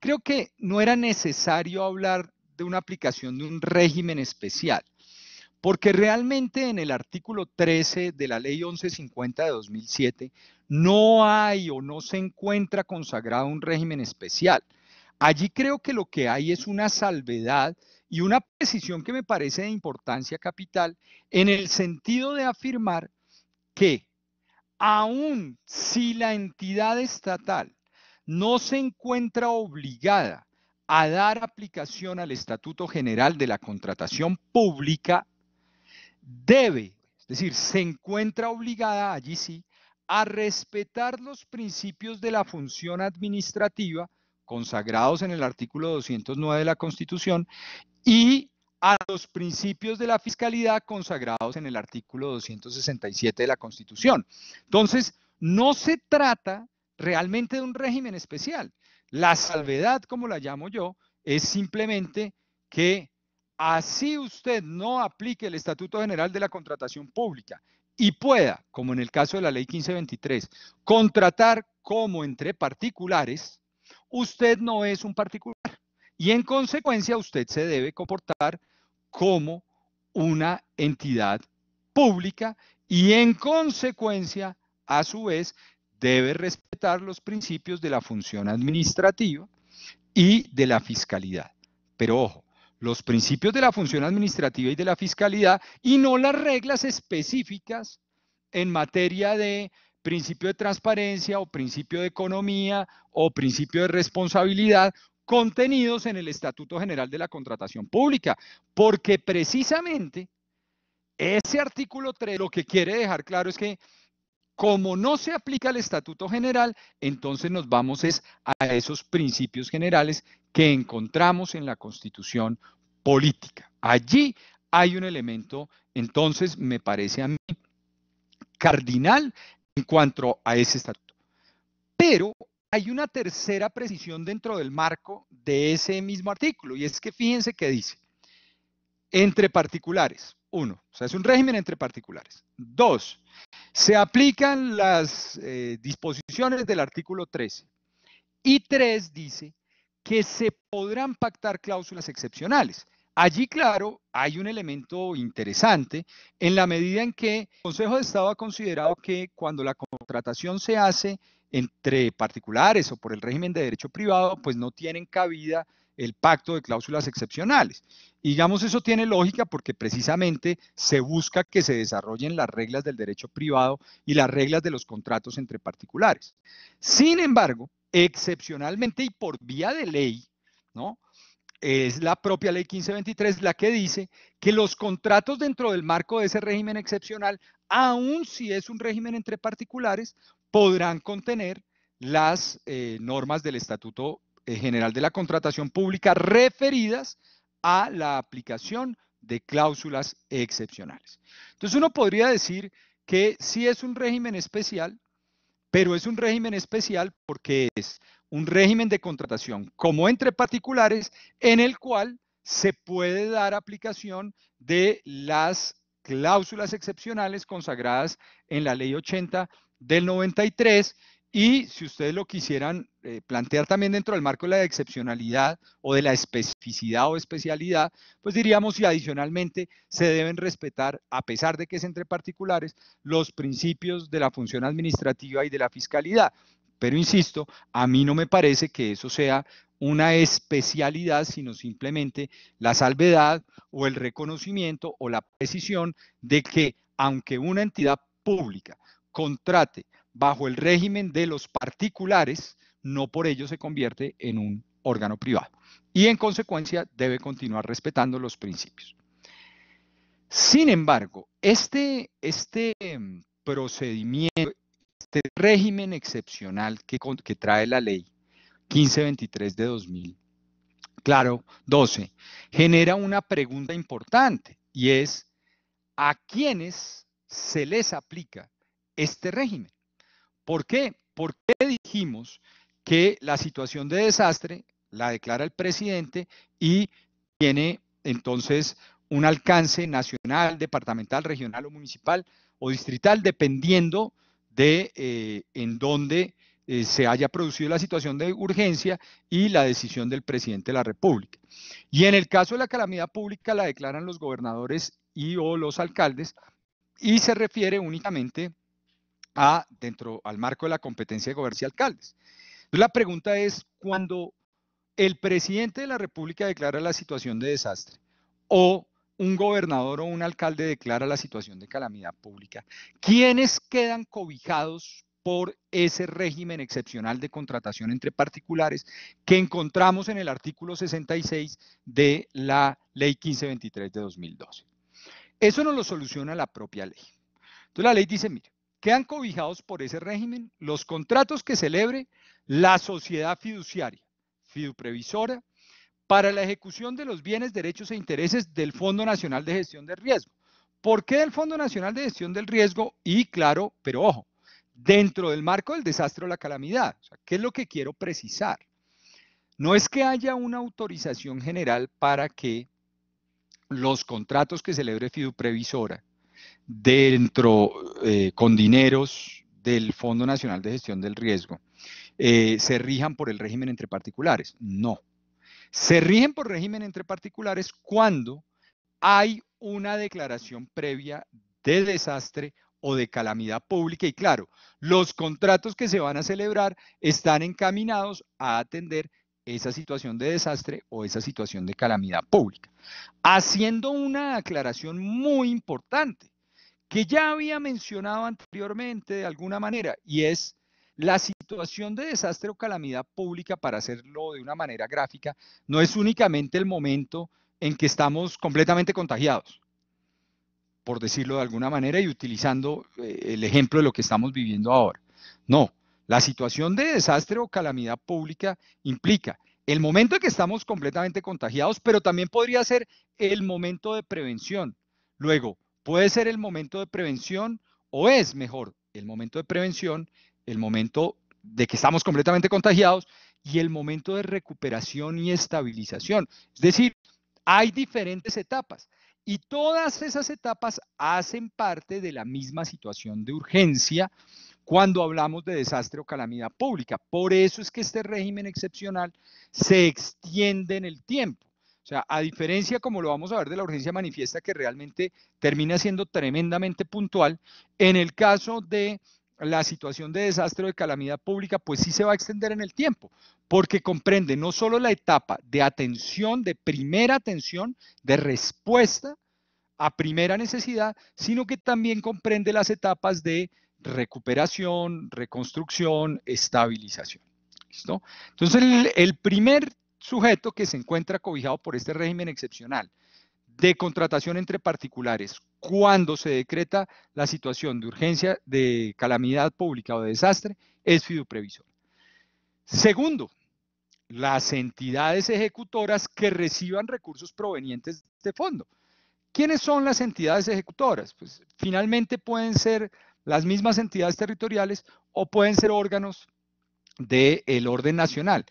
Creo que no era necesario hablar de una aplicación de un régimen especial, porque realmente en el artículo 13 de la ley 1150 de 2007 no hay o no se encuentra consagrado un régimen especial. Allí creo que lo que hay es una salvedad y una precisión que me parece de importancia capital en el sentido de afirmar que aun si la entidad estatal no se encuentra obligada a dar aplicación al Estatuto General de la Contratación Pública, debe, es decir, se encuentra obligada, allí sí, a respetar los principios de la función administrativa consagrados en el artículo 209 de la Constitución y a los principios de la fiscalidad consagrados en el artículo 267 de la Constitución. Entonces, no se trata realmente de un régimen especial. La salvedad, como la llamo yo, es simplemente que así usted no aplique el Estatuto General de la Contratación Pública y pueda, como en el caso de la ley 1523, contratar como entre particulares, usted no es un particular y en consecuencia usted se debe comportar como una entidad pública y en consecuencia, a su vez, debe respetar los principios de la función administrativa y de la fiscalidad. Pero ojo, los principios de la función administrativa y de la fiscalidad y no las reglas específicas en materia de principio de transparencia o principio de economía o principio de responsabilidad contenidos en el Estatuto General de la Contratación Pública, porque precisamente ese artículo 3 lo que quiere dejar claro es que como no se aplica el Estatuto General, entonces nos vamos a esos principios generales que encontramos en la Constitución política. Allí hay un elemento, entonces, me parece a mí, cardinal en cuanto a ese estatuto. Pero hay una tercera precisión dentro del marco de ese mismo artículo, y es que fíjense que dice, entre particulares, uno, o sea, es un régimen entre particulares. Dos, se aplican las eh, disposiciones del artículo 13. Y tres dice que se podrán pactar cláusulas excepcionales. Allí, claro, hay un elemento interesante en la medida en que el Consejo de Estado ha considerado que cuando la contratación se hace entre particulares o por el régimen de derecho privado, pues no tienen cabida el pacto de cláusulas excepcionales. Y digamos, eso tiene lógica porque precisamente se busca que se desarrollen las reglas del derecho privado y las reglas de los contratos entre particulares. Sin embargo, excepcionalmente y por vía de ley, ¿no? Es la propia ley 1523 la que dice que los contratos dentro del marco de ese régimen excepcional, aun si es un régimen entre particulares, podrán contener las eh, normas del Estatuto eh, general de la Contratación Pública referidas a la aplicación de cláusulas excepcionales. Entonces uno podría decir que sí es un régimen especial, pero es un régimen especial porque es un régimen de contratación como entre particulares en el cual se puede dar aplicación de las cláusulas excepcionales consagradas en la ley 80 del 93 y si ustedes lo quisieran eh, plantear también dentro del marco de la excepcionalidad o de la especificidad o especialidad, pues diríamos si adicionalmente se deben respetar, a pesar de que es entre particulares, los principios de la función administrativa y de la fiscalidad. Pero insisto, a mí no me parece que eso sea una especialidad, sino simplemente la salvedad o el reconocimiento o la precisión de que aunque una entidad pública contrate bajo el régimen de los particulares, no por ello se convierte en un órgano privado. Y en consecuencia debe continuar respetando los principios. Sin embargo, este, este em, procedimiento, este régimen excepcional que, que trae la ley 1523 de 2000, claro, 12, genera una pregunta importante y es, ¿a quiénes se les aplica este régimen? ¿Por qué? Porque dijimos que la situación de desastre la declara el presidente y tiene entonces un alcance nacional, departamental, regional o municipal o distrital, dependiendo de eh, en dónde eh, se haya producido la situación de urgencia y la decisión del presidente de la República. Y en el caso de la calamidad pública la declaran los gobernadores y o los alcaldes y se refiere únicamente dentro al marco de la competencia de gobernar y alcaldes. Entonces, la pregunta es, cuando el presidente de la República declara la situación de desastre o un gobernador o un alcalde declara la situación de calamidad pública, ¿quiénes quedan cobijados por ese régimen excepcional de contratación entre particulares que encontramos en el artículo 66 de la Ley 1523 de 2012? Eso no lo soluciona la propia ley. Entonces la ley dice, mire, quedan cobijados por ese régimen los contratos que celebre la sociedad fiduciaria, fiduprevisora, para la ejecución de los bienes, derechos e intereses del Fondo Nacional de Gestión del Riesgo. ¿Por qué del Fondo Nacional de Gestión del Riesgo? Y claro, pero ojo, dentro del marco del desastre o la calamidad. ¿Qué es lo que quiero precisar? No es que haya una autorización general para que los contratos que celebre Fiduprevisora dentro eh, con dineros del Fondo Nacional de Gestión del Riesgo eh, se rijan por el régimen entre particulares. No. Se rigen por régimen entre particulares cuando hay una declaración previa de desastre o de calamidad pública. Y claro, los contratos que se van a celebrar están encaminados a atender esa situación de desastre o esa situación de calamidad pública. Haciendo una aclaración muy importante, que ya había mencionado anteriormente de alguna manera, y es la situación de desastre o calamidad pública, para hacerlo de una manera gráfica, no es únicamente el momento en que estamos completamente contagiados, por decirlo de alguna manera y utilizando eh, el ejemplo de lo que estamos viviendo ahora. No, la situación de desastre o calamidad pública implica el momento en que estamos completamente contagiados, pero también podría ser el momento de prevención. Luego, Puede ser el momento de prevención o es mejor el momento de prevención, el momento de que estamos completamente contagiados y el momento de recuperación y estabilización. Es decir, hay diferentes etapas y todas esas etapas hacen parte de la misma situación de urgencia cuando hablamos de desastre o calamidad pública. Por eso es que este régimen excepcional se extiende en el tiempo. O sea, a diferencia, como lo vamos a ver, de la urgencia manifiesta que realmente termina siendo tremendamente puntual, en el caso de la situación de desastre o de calamidad pública, pues sí se va a extender en el tiempo, porque comprende no solo la etapa de atención, de primera atención, de respuesta a primera necesidad, sino que también comprende las etapas de recuperación, reconstrucción, estabilización. ¿Listo? Entonces, el, el primer sujeto que se encuentra cobijado por este régimen excepcional de contratación entre particulares cuando se decreta la situación de urgencia de calamidad pública o de desastre es fiduprevisor. Segundo, las entidades ejecutoras que reciban recursos provenientes de fondo. ¿Quiénes son las entidades ejecutoras? Pues finalmente pueden ser las mismas entidades territoriales o pueden ser órganos del orden nacional.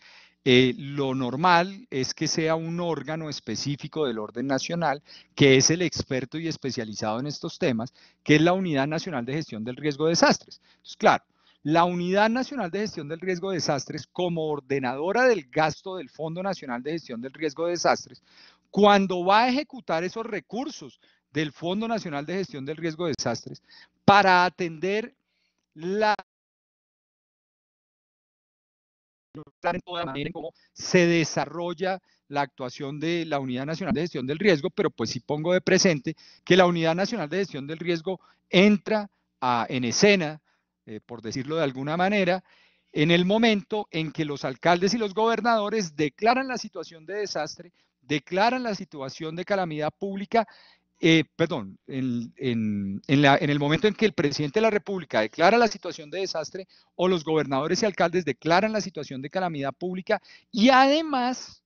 Eh, lo normal es que sea un órgano específico del orden nacional, que es el experto y especializado en estos temas, que es la Unidad Nacional de Gestión del Riesgo de Desastres. Entonces, claro, la Unidad Nacional de Gestión del Riesgo de Desastres, como ordenadora del gasto del Fondo Nacional de Gestión del Riesgo de Desastres, cuando va a ejecutar esos recursos del Fondo Nacional de Gestión del Riesgo de Desastres para atender la en toda manera cómo se desarrolla la actuación de la Unidad Nacional de Gestión del Riesgo, pero pues sí pongo de presente que la Unidad Nacional de Gestión del Riesgo entra en escena, eh, por decirlo de alguna manera, en el momento en que los alcaldes y los gobernadores declaran la situación de desastre, declaran la situación de calamidad pública eh, perdón, en, el momento en que el presidente de la República declara la situación de desastre o los gobernadores y alcaldes declaran la situación de calamidad pública y además,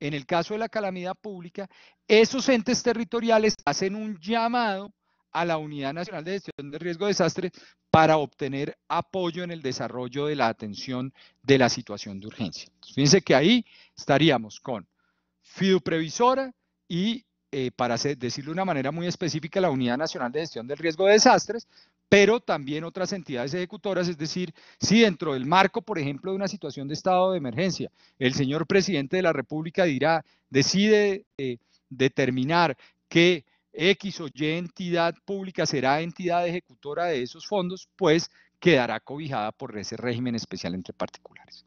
en el caso de la calamidad pública, esos entes territoriales hacen un llamado a la Unidad Nacional de Gestión de Riesgo de Desastre para obtener apoyo en el desarrollo de la atención de la situación de urgencia. fíjense que ahí estaríamos con Previsora y eh, para decirlo de una manera muy específica, la Unidad Nacional de Gestión del Riesgo de Desastres, pero también otras entidades ejecutoras, es decir, si dentro del marco, por ejemplo, de una situación de estado de emergencia, el señor presidente de la República dirá, decide eh, determinar que X o Y entidad pública será entidad ejecutora de esos fondos, pues quedará cobijada por ese régimen especial entre particulares.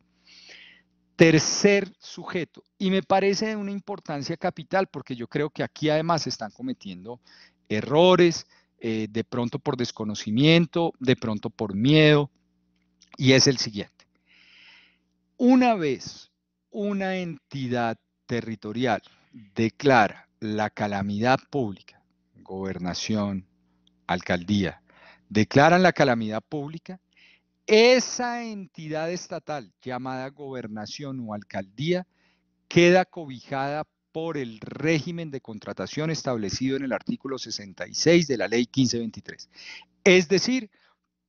Tercer sujeto, y me parece de una importancia capital porque yo creo que aquí además se están cometiendo errores, eh, de pronto por desconocimiento, de pronto por miedo, y es el siguiente. Una vez una entidad territorial declara la calamidad pública, gobernación, alcaldía, declaran la calamidad pública, esa entidad estatal llamada gobernación o alcaldía queda cobijada por el régimen de contratación establecido en el artículo 66 de la ley 1523. Es decir,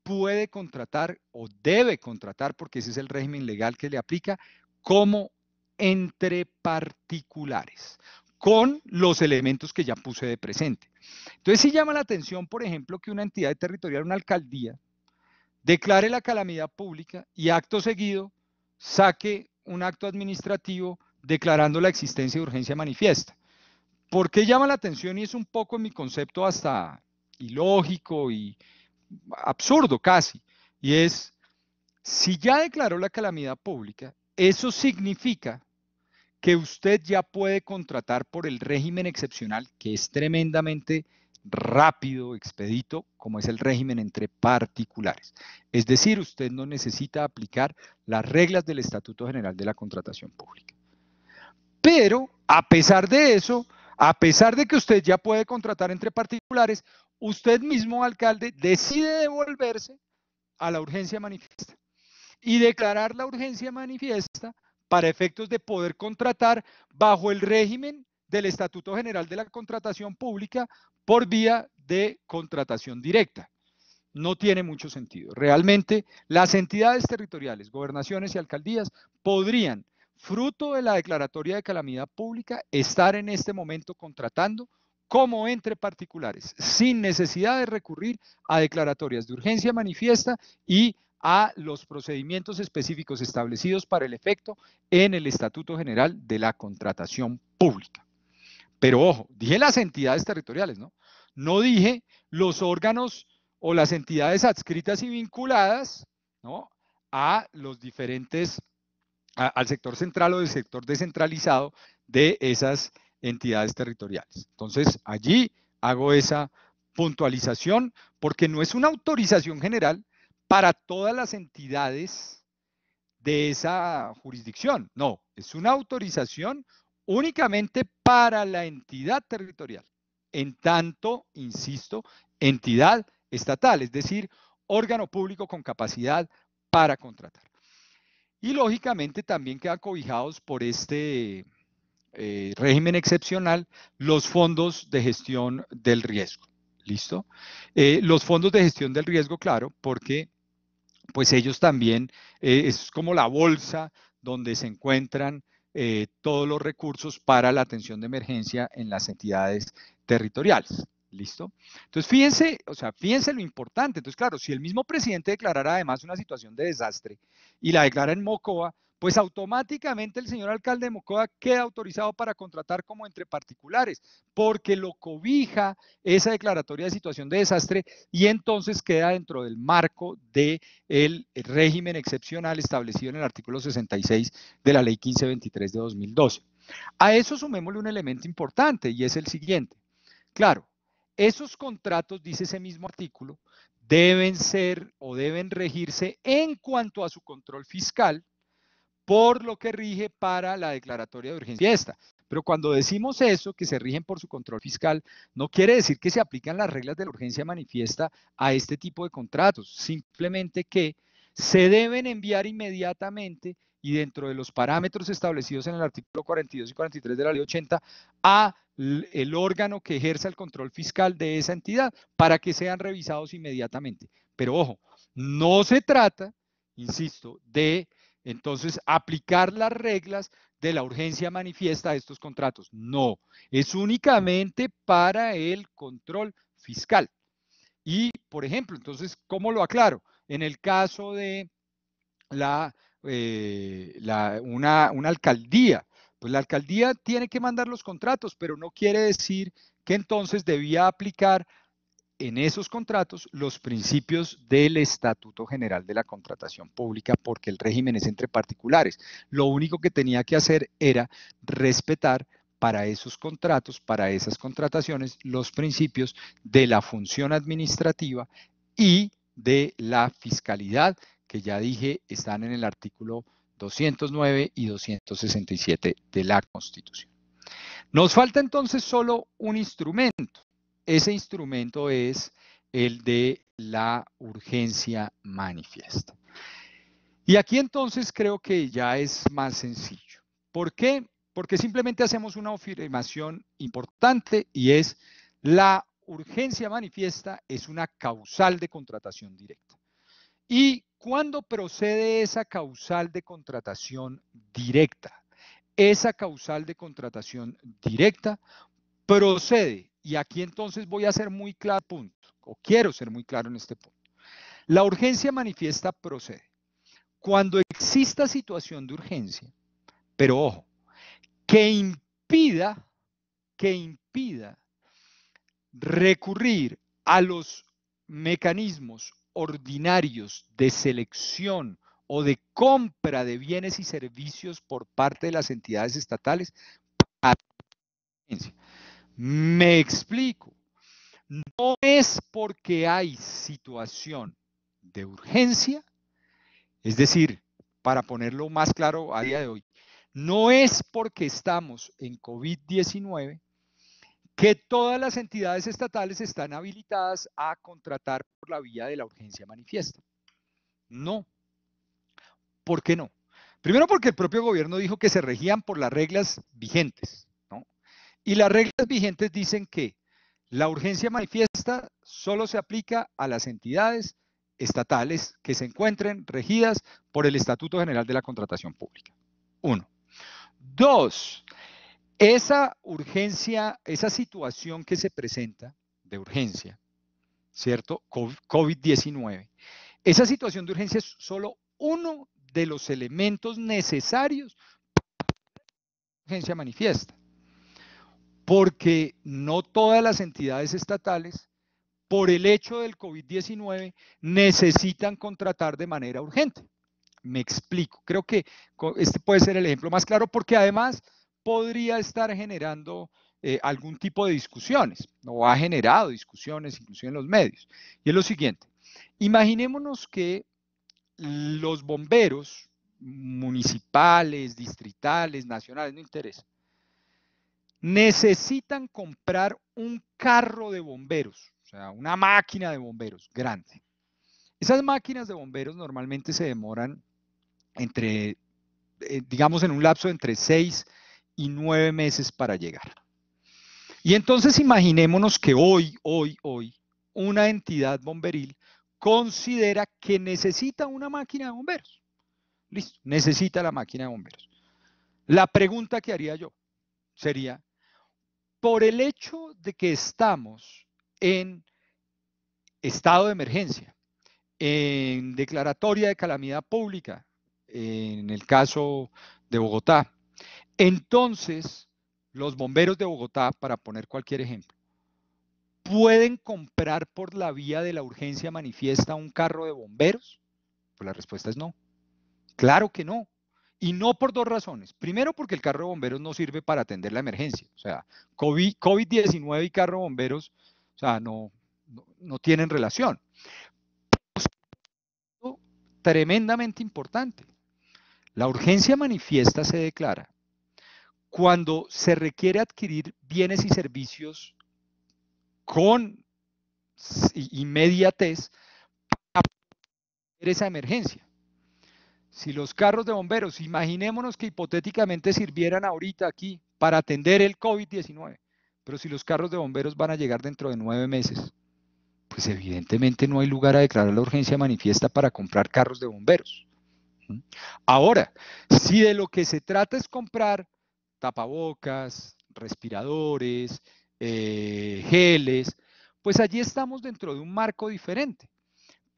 puede contratar o debe contratar, porque ese es el régimen legal que le aplica, como entre particulares, con los elementos que ya puse de presente. Entonces si llama la atención, por ejemplo, que una entidad territorial, una alcaldía, declare la calamidad pública y acto seguido saque un acto administrativo declarando la existencia de urgencia manifiesta. ¿Por qué llama la atención? Y es un poco en mi concepto hasta ilógico y absurdo casi. Y es, si ya declaró la calamidad pública, eso significa que usted ya puede contratar por el régimen excepcional, que es tremendamente rápido, expedito, como es el régimen entre particulares. Es decir, usted no necesita aplicar las reglas del Estatuto General de la Contratación Pública. Pero, a pesar de eso, a pesar de que usted ya puede contratar entre particulares, usted mismo, alcalde, decide devolverse a la urgencia manifiesta y declarar la urgencia manifiesta para efectos de poder contratar bajo el régimen del Estatuto General de la Contratación Pública por vía de contratación directa. No tiene mucho sentido. Realmente las entidades territoriales, gobernaciones y alcaldías podrían, fruto de la declaratoria de calamidad pública, estar en este momento contratando como entre particulares, sin necesidad de recurrir a declaratorias de urgencia manifiesta y a los procedimientos específicos establecidos para el efecto en el Estatuto General de la Contratación Pública. Pero ojo, dije las entidades territoriales, ¿no? No dije los órganos o las entidades adscritas y vinculadas, ¿no? A los diferentes, al sector central o del sector descentralizado de esas entidades territoriales. Entonces, allí hago esa puntualización porque no es una autorización general para todas las entidades de esa jurisdicción. No, es una autorización únicamente para la entidad territorial, en tanto, insisto, entidad estatal, es decir, órgano público con capacidad para contratar. Y lógicamente también quedan cobijados por este eh, régimen excepcional los fondos de gestión del riesgo. ¿Listo? Eh, los fondos de gestión del riesgo, claro, porque pues ellos también eh, es como la bolsa donde se encuentran eh, todos los recursos para la atención de emergencia en las entidades territoriales. ¿Listo? Entonces, fíjense, o sea, fíjense lo importante. Entonces, claro, si el mismo presidente declarara además una situación de desastre y la declara en Mocoa, pues automáticamente el señor alcalde de Mocoa queda autorizado para contratar como entre particulares, porque lo cobija esa declaratoria de situación de desastre y entonces queda dentro del marco del el régimen excepcional establecido en el artículo 66 de la ley 1523 de 2012. A eso sumémosle un elemento importante y es el siguiente. Claro, esos contratos, dice ese mismo artículo, deben ser o deben regirse en cuanto a su control fiscal, por lo que rige para la declaratoria de urgencia manifiesta. Pero cuando decimos eso, que se rigen por su control fiscal, no quiere decir que se aplican las reglas de la urgencia manifiesta a este tipo de contratos, simplemente que se deben enviar inmediatamente y dentro de los parámetros establecidos en el artículo 42 y 43 de la ley 80 a el órgano que ejerza el control fiscal de esa entidad para que sean revisados inmediatamente. Pero ojo, no se trata, insisto, de entonces, aplicar las reglas de la urgencia manifiesta de estos contratos. No, es únicamente para el control fiscal. Y, por ejemplo, entonces, ¿cómo lo aclaro? En el caso de la, eh, una alcaldía, pues la alcaldía tiene que mandar los contratos, pero no quiere decir que entonces debía aplicar en esos contratos los principios del Estatuto General de la Contratación Pública, porque el régimen es entre particulares. Lo único que tenía que hacer era respetar para esos contratos, para esas contrataciones, los principios de la función administrativa y de la fiscalidad, que ya dije están en el artículo 209 y 267 de la Constitución. Nos falta entonces solo un instrumento ese instrumento es el de la urgencia manifiesta. Y aquí entonces creo que ya es más sencillo. ¿Por qué? Porque simplemente hacemos una afirmación importante y es la urgencia manifiesta es una causal de contratación directa. ¿Y cuándo procede esa causal de contratación directa? Esa causal de contratación directa procede y aquí entonces voy a ser muy claro punto, o quiero ser muy claro en este punto. La urgencia manifiesta procede. Cuando exista situación de urgencia, pero ojo, que impida, que impida recurrir a los mecanismos ordinarios de selección o de compra de bienes y servicios por parte de las entidades estatales para la urgencia. Me explico. No es porque hay situación de urgencia, es decir, para ponerlo más claro a día de hoy, no es porque estamos en COVID-19 que todas las entidades estatales están habilitadas a contratar por la vía de la urgencia manifiesta. No. ¿Por qué no? Primero porque el propio gobierno dijo que se regían por las reglas vigentes. Y las reglas vigentes dicen que la urgencia manifiesta solo se aplica a las entidades estatales que se encuentren regidas por el Estatuto General de la Contratación Pública. Uno. Dos, esa urgencia, esa situación que se presenta de urgencia, ¿cierto? COVID-19. Esa situación de urgencia es solo uno de los elementos necesarios para la urgencia manifiesta porque no todas las entidades estatales, por el hecho del COVID-19, necesitan contratar de manera urgente. Me explico. Creo que este puede ser el ejemplo más claro porque además podría estar generando eh, algún tipo de discusiones, o ha generado discusiones incluso en los medios. Y es lo siguiente, imaginémonos que los bomberos municipales, distritales, nacionales, no interesa, necesitan comprar un carro de bomberos, o sea, una máquina de bomberos grande. Esas máquinas de bomberos normalmente se demoran entre, eh, digamos, en un lapso de entre seis y nueve meses para llegar. Y entonces imaginémonos que hoy, hoy, hoy, una entidad bomberil considera que necesita una máquina de bomberos. Listo, necesita la máquina de bomberos. La pregunta que haría yo sería, por el hecho de que estamos en estado de emergencia, en declaratoria de calamidad pública, en el caso de Bogotá, entonces los bomberos de Bogotá, para poner cualquier ejemplo, pueden comprar por la vía de la urgencia manifiesta un carro de bomberos? Pues la respuesta es no. Claro que no. Y no por dos razones. Primero, porque el carro de bomberos no sirve para atender la emergencia. O sea, COVID, 19 y carro de bomberos, o no, no, tienen relación. Pero, tremendamente importante. La urgencia manifiesta se declara cuando se requiere adquirir bienes y servicios con inmediatez para esa emergencia si los carros de bomberos, imaginémonos que hipotéticamente sirvieran ahorita aquí para atender el COVID-19, pero si los carros de bomberos van a llegar dentro de nueve meses, pues evidentemente no hay lugar a declarar la urgencia manifiesta para comprar carros de bomberos. Ahora, si de lo que se trata es comprar tapabocas, respiradores, eh, geles, pues allí estamos dentro de un marco diferente.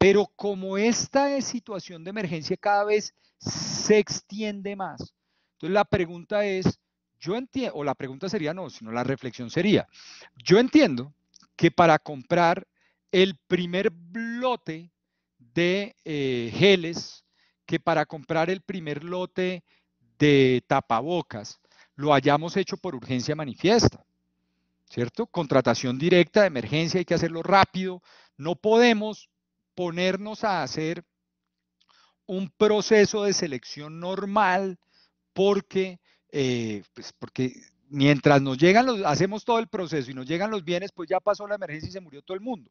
Pero como esta situación de emergencia cada vez se extiende más, entonces la pregunta es, yo entiendo, o la pregunta sería no, sino la reflexión sería, yo entiendo que para comprar el primer lote de eh, geles, que para comprar el primer lote de tapabocas, lo hayamos hecho por urgencia manifiesta, ¿cierto? Contratación directa de emergencia, hay que hacerlo rápido, no podemos ponernos a hacer un proceso de selección normal porque, eh, pues, porque mientras nos llegan los, hacemos todo el proceso y nos llegan los bienes, pues ya pasó la emergencia y se murió todo el mundo.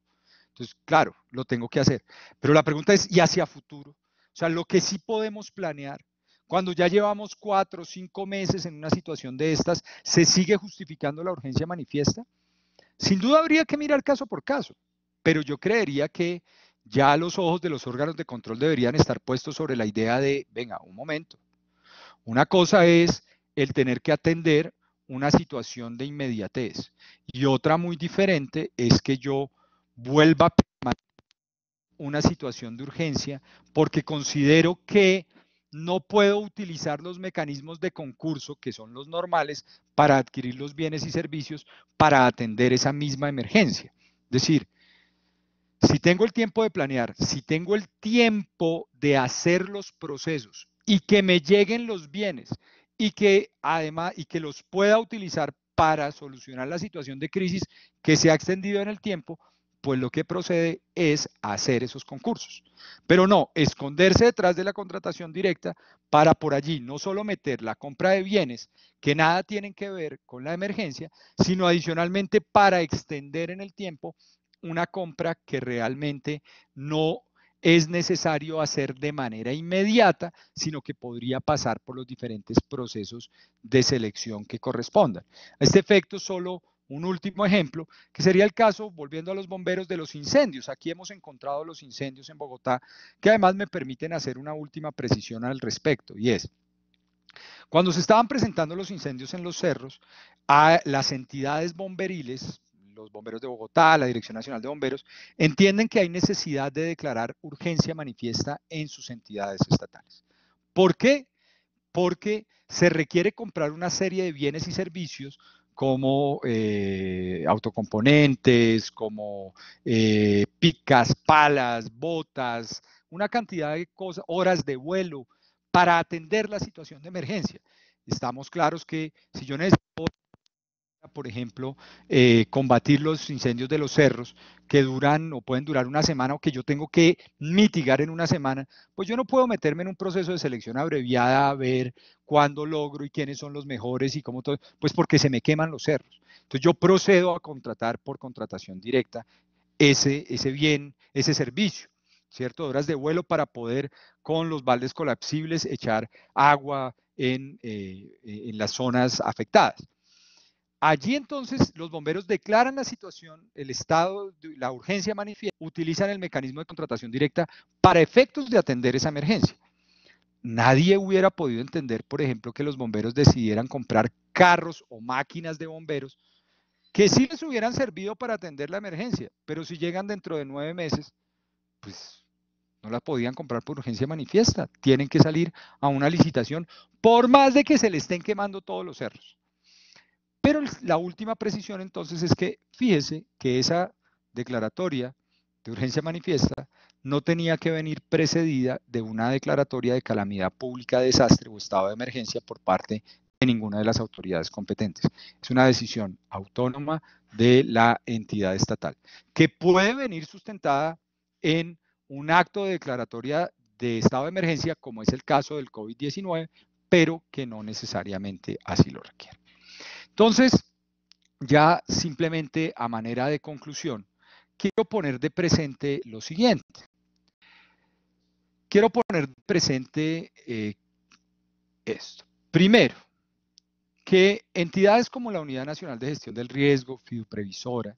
Entonces, claro, lo tengo que hacer. Pero la pregunta es, ¿y hacia futuro? O sea, lo que sí podemos planear, cuando ya llevamos cuatro o cinco meses en una situación de estas, ¿se sigue justificando la urgencia manifiesta? Sin duda habría que mirar caso por caso, pero yo creería que ya los ojos de los órganos de control deberían estar puestos sobre la idea de, venga, un momento. Una cosa es el tener que atender una situación de inmediatez y otra muy diferente es que yo vuelva a una situación de urgencia porque considero que no puedo utilizar los mecanismos de concurso, que son los normales, para adquirir los bienes y servicios para atender esa misma emergencia. Es decir, si tengo el tiempo de planear, si tengo el tiempo de hacer los procesos y que me lleguen los bienes y que además y que los pueda utilizar para solucionar la situación de crisis que se ha extendido en el tiempo, pues lo que procede es hacer esos concursos. Pero no, esconderse detrás de la contratación directa para por allí no solo meter la compra de bienes que nada tienen que ver con la emergencia, sino adicionalmente para extender en el tiempo una compra que realmente no es necesario hacer de manera inmediata, sino que podría pasar por los diferentes procesos de selección que correspondan. A este efecto, solo un último ejemplo, que sería el caso, volviendo a los bomberos, de los incendios. Aquí hemos encontrado los incendios en Bogotá, que además me permiten hacer una última precisión al respecto, y es, cuando se estaban presentando los incendios en los cerros, a las entidades bomberiles los bomberos de Bogotá, la Dirección Nacional de Bomberos, entienden que hay necesidad de declarar urgencia manifiesta en sus entidades estatales. ¿Por qué? Porque se requiere comprar una serie de bienes y servicios como eh, autocomponentes, como eh, picas, palas, botas, una cantidad de cosas, horas de vuelo, para atender la situación de emergencia. Estamos claros que si yo necesito por ejemplo, eh, combatir los incendios de los cerros que duran o pueden durar una semana o que yo tengo que mitigar en una semana, pues yo no puedo meterme en un proceso de selección abreviada a ver cuándo logro y quiénes son los mejores y cómo todo, pues porque se me queman los cerros. Entonces yo procedo a contratar por contratación directa ese, ese bien, ese servicio. ¿cierto? Horas de vuelo para poder con los baldes colapsibles echar agua en, eh, en las zonas afectadas. Allí entonces los bomberos declaran la situación, el estado, la urgencia manifiesta, utilizan el mecanismo de contratación directa para efectos de atender esa emergencia. Nadie hubiera podido entender, por ejemplo, que los bomberos decidieran comprar carros o máquinas de bomberos que sí les hubieran servido para atender la emergencia, pero si llegan dentro de nueve meses, pues no la podían comprar por urgencia manifiesta. Tienen que salir a una licitación, por más de que se le estén quemando todos los cerros. Pero la última precisión entonces es que fíjese que esa declaratoria de urgencia manifiesta no tenía que venir precedida de una declaratoria de calamidad pública, desastre o estado de emergencia por parte de ninguna de las autoridades competentes. Es una decisión autónoma de la entidad estatal, que puede venir sustentada en un acto de declaratoria de estado de emergencia, como es el caso del COVID-19, pero que no necesariamente así lo requiere. Entonces, ya simplemente a manera de conclusión, quiero poner de presente lo siguiente. Quiero poner de presente eh, esto. Primero, que entidades como la Unidad Nacional de Gestión del Riesgo, FIDUPrevisora,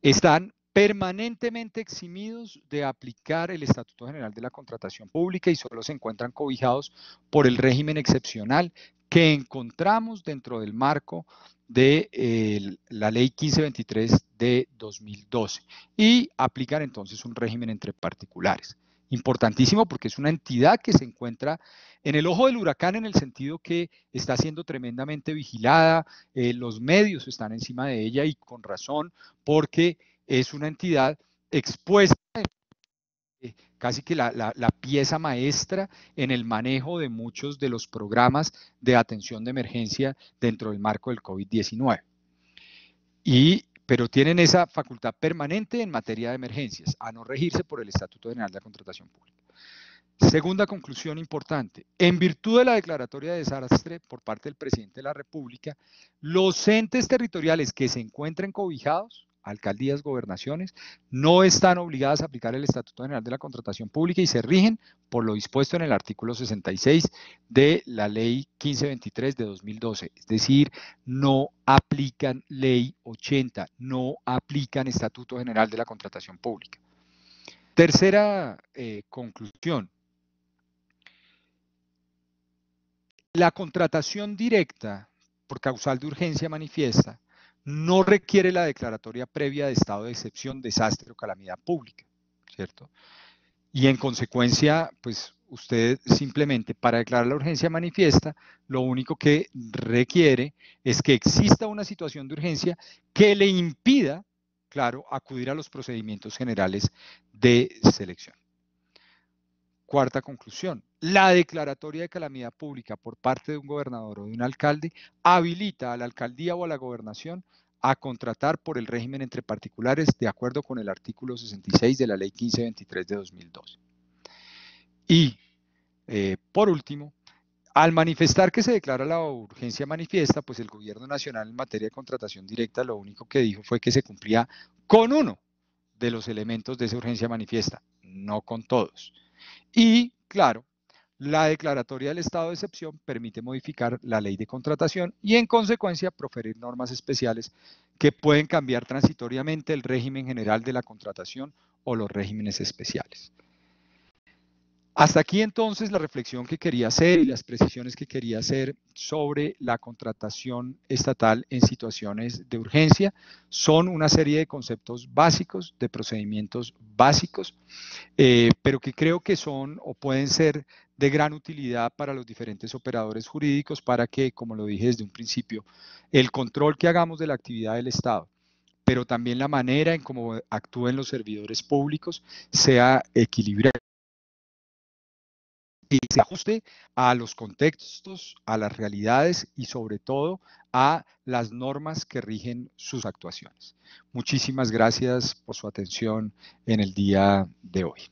están permanentemente eximidos de aplicar el Estatuto General de la Contratación Pública y solo se encuentran cobijados por el régimen excepcional que encontramos dentro del marco de la ley 1523 de 2012 y aplicar entonces un régimen entre particulares. Importantísimo porque es una entidad que se encuentra en el ojo del huracán en el sentido que está siendo tremendamente vigilada, eh, los medios están encima de ella y con razón porque es una entidad expuesta, eh, casi que la, pieza maestra en el manejo de muchos de los programas de atención de emergencia dentro del marco del COVID-19. Y pero tienen esa facultad permanente en materia de emergencias, a no regirse por el Estatuto General de la Contratación Pública. Segunda conclusión importante, en virtud de la declaratoria de desastre por parte del presidente de la República, los entes territoriales que se encuentren cobijados alcaldías, gobernaciones, no están obligadas a aplicar el Estatuto General de la Contratación Pública y se rigen por lo dispuesto en el artículo 66 de la Ley 1523 de 2012. Es decir, no aplican Ley 80, no aplican Estatuto General de la Contratación Pública. Tercera eh, conclusión. La contratación directa por causal de urgencia manifiesta no requiere la declaratoria previa de estado de excepción, desastre o calamidad pública, ¿cierto? Y en consecuencia, pues usted simplemente para declarar la urgencia manifiesta, lo único que requiere es que exista una situación de urgencia que le impida, claro, acudir a los procedimientos generales de selección. Cuarta conclusión, la declaratoria de calamidad pública por parte de un gobernador o de un alcalde habilita a la alcaldía o a la gobernación a contratar por el régimen entre particulares de acuerdo con el artículo 66 de la ley 1523 de 2012. Y, eh, por último, al manifestar que se declara la urgencia manifiesta, pues el gobierno nacional en materia de contratación directa lo único que dijo fue que se cumplía con uno de los elementos de esa urgencia manifiesta, no con todos. Y, claro, la declaratoria del estado de excepción permite modificar la ley de contratación y en consecuencia proferir normas especiales que pueden cambiar transitoriamente el régimen general de la contratación o los regímenes especiales. Hasta aquí entonces la reflexión que quería hacer y las precisiones que quería hacer sobre la contratación estatal en situaciones de urgencia. Son una serie de conceptos básicos, de procedimientos básicos, eh, pero que creo que son o pueden ser de gran utilidad para los diferentes operadores jurídicos para que, como lo dije desde un principio, el control que hagamos de la actividad del Estado pero también la manera en cómo actúen los servidores públicos sea equilibrado y se ajuste a los contextos, a las realidades y sobre todo a las normas que rigen sus actuaciones. Muchísimas gracias por su atención en el día de hoy.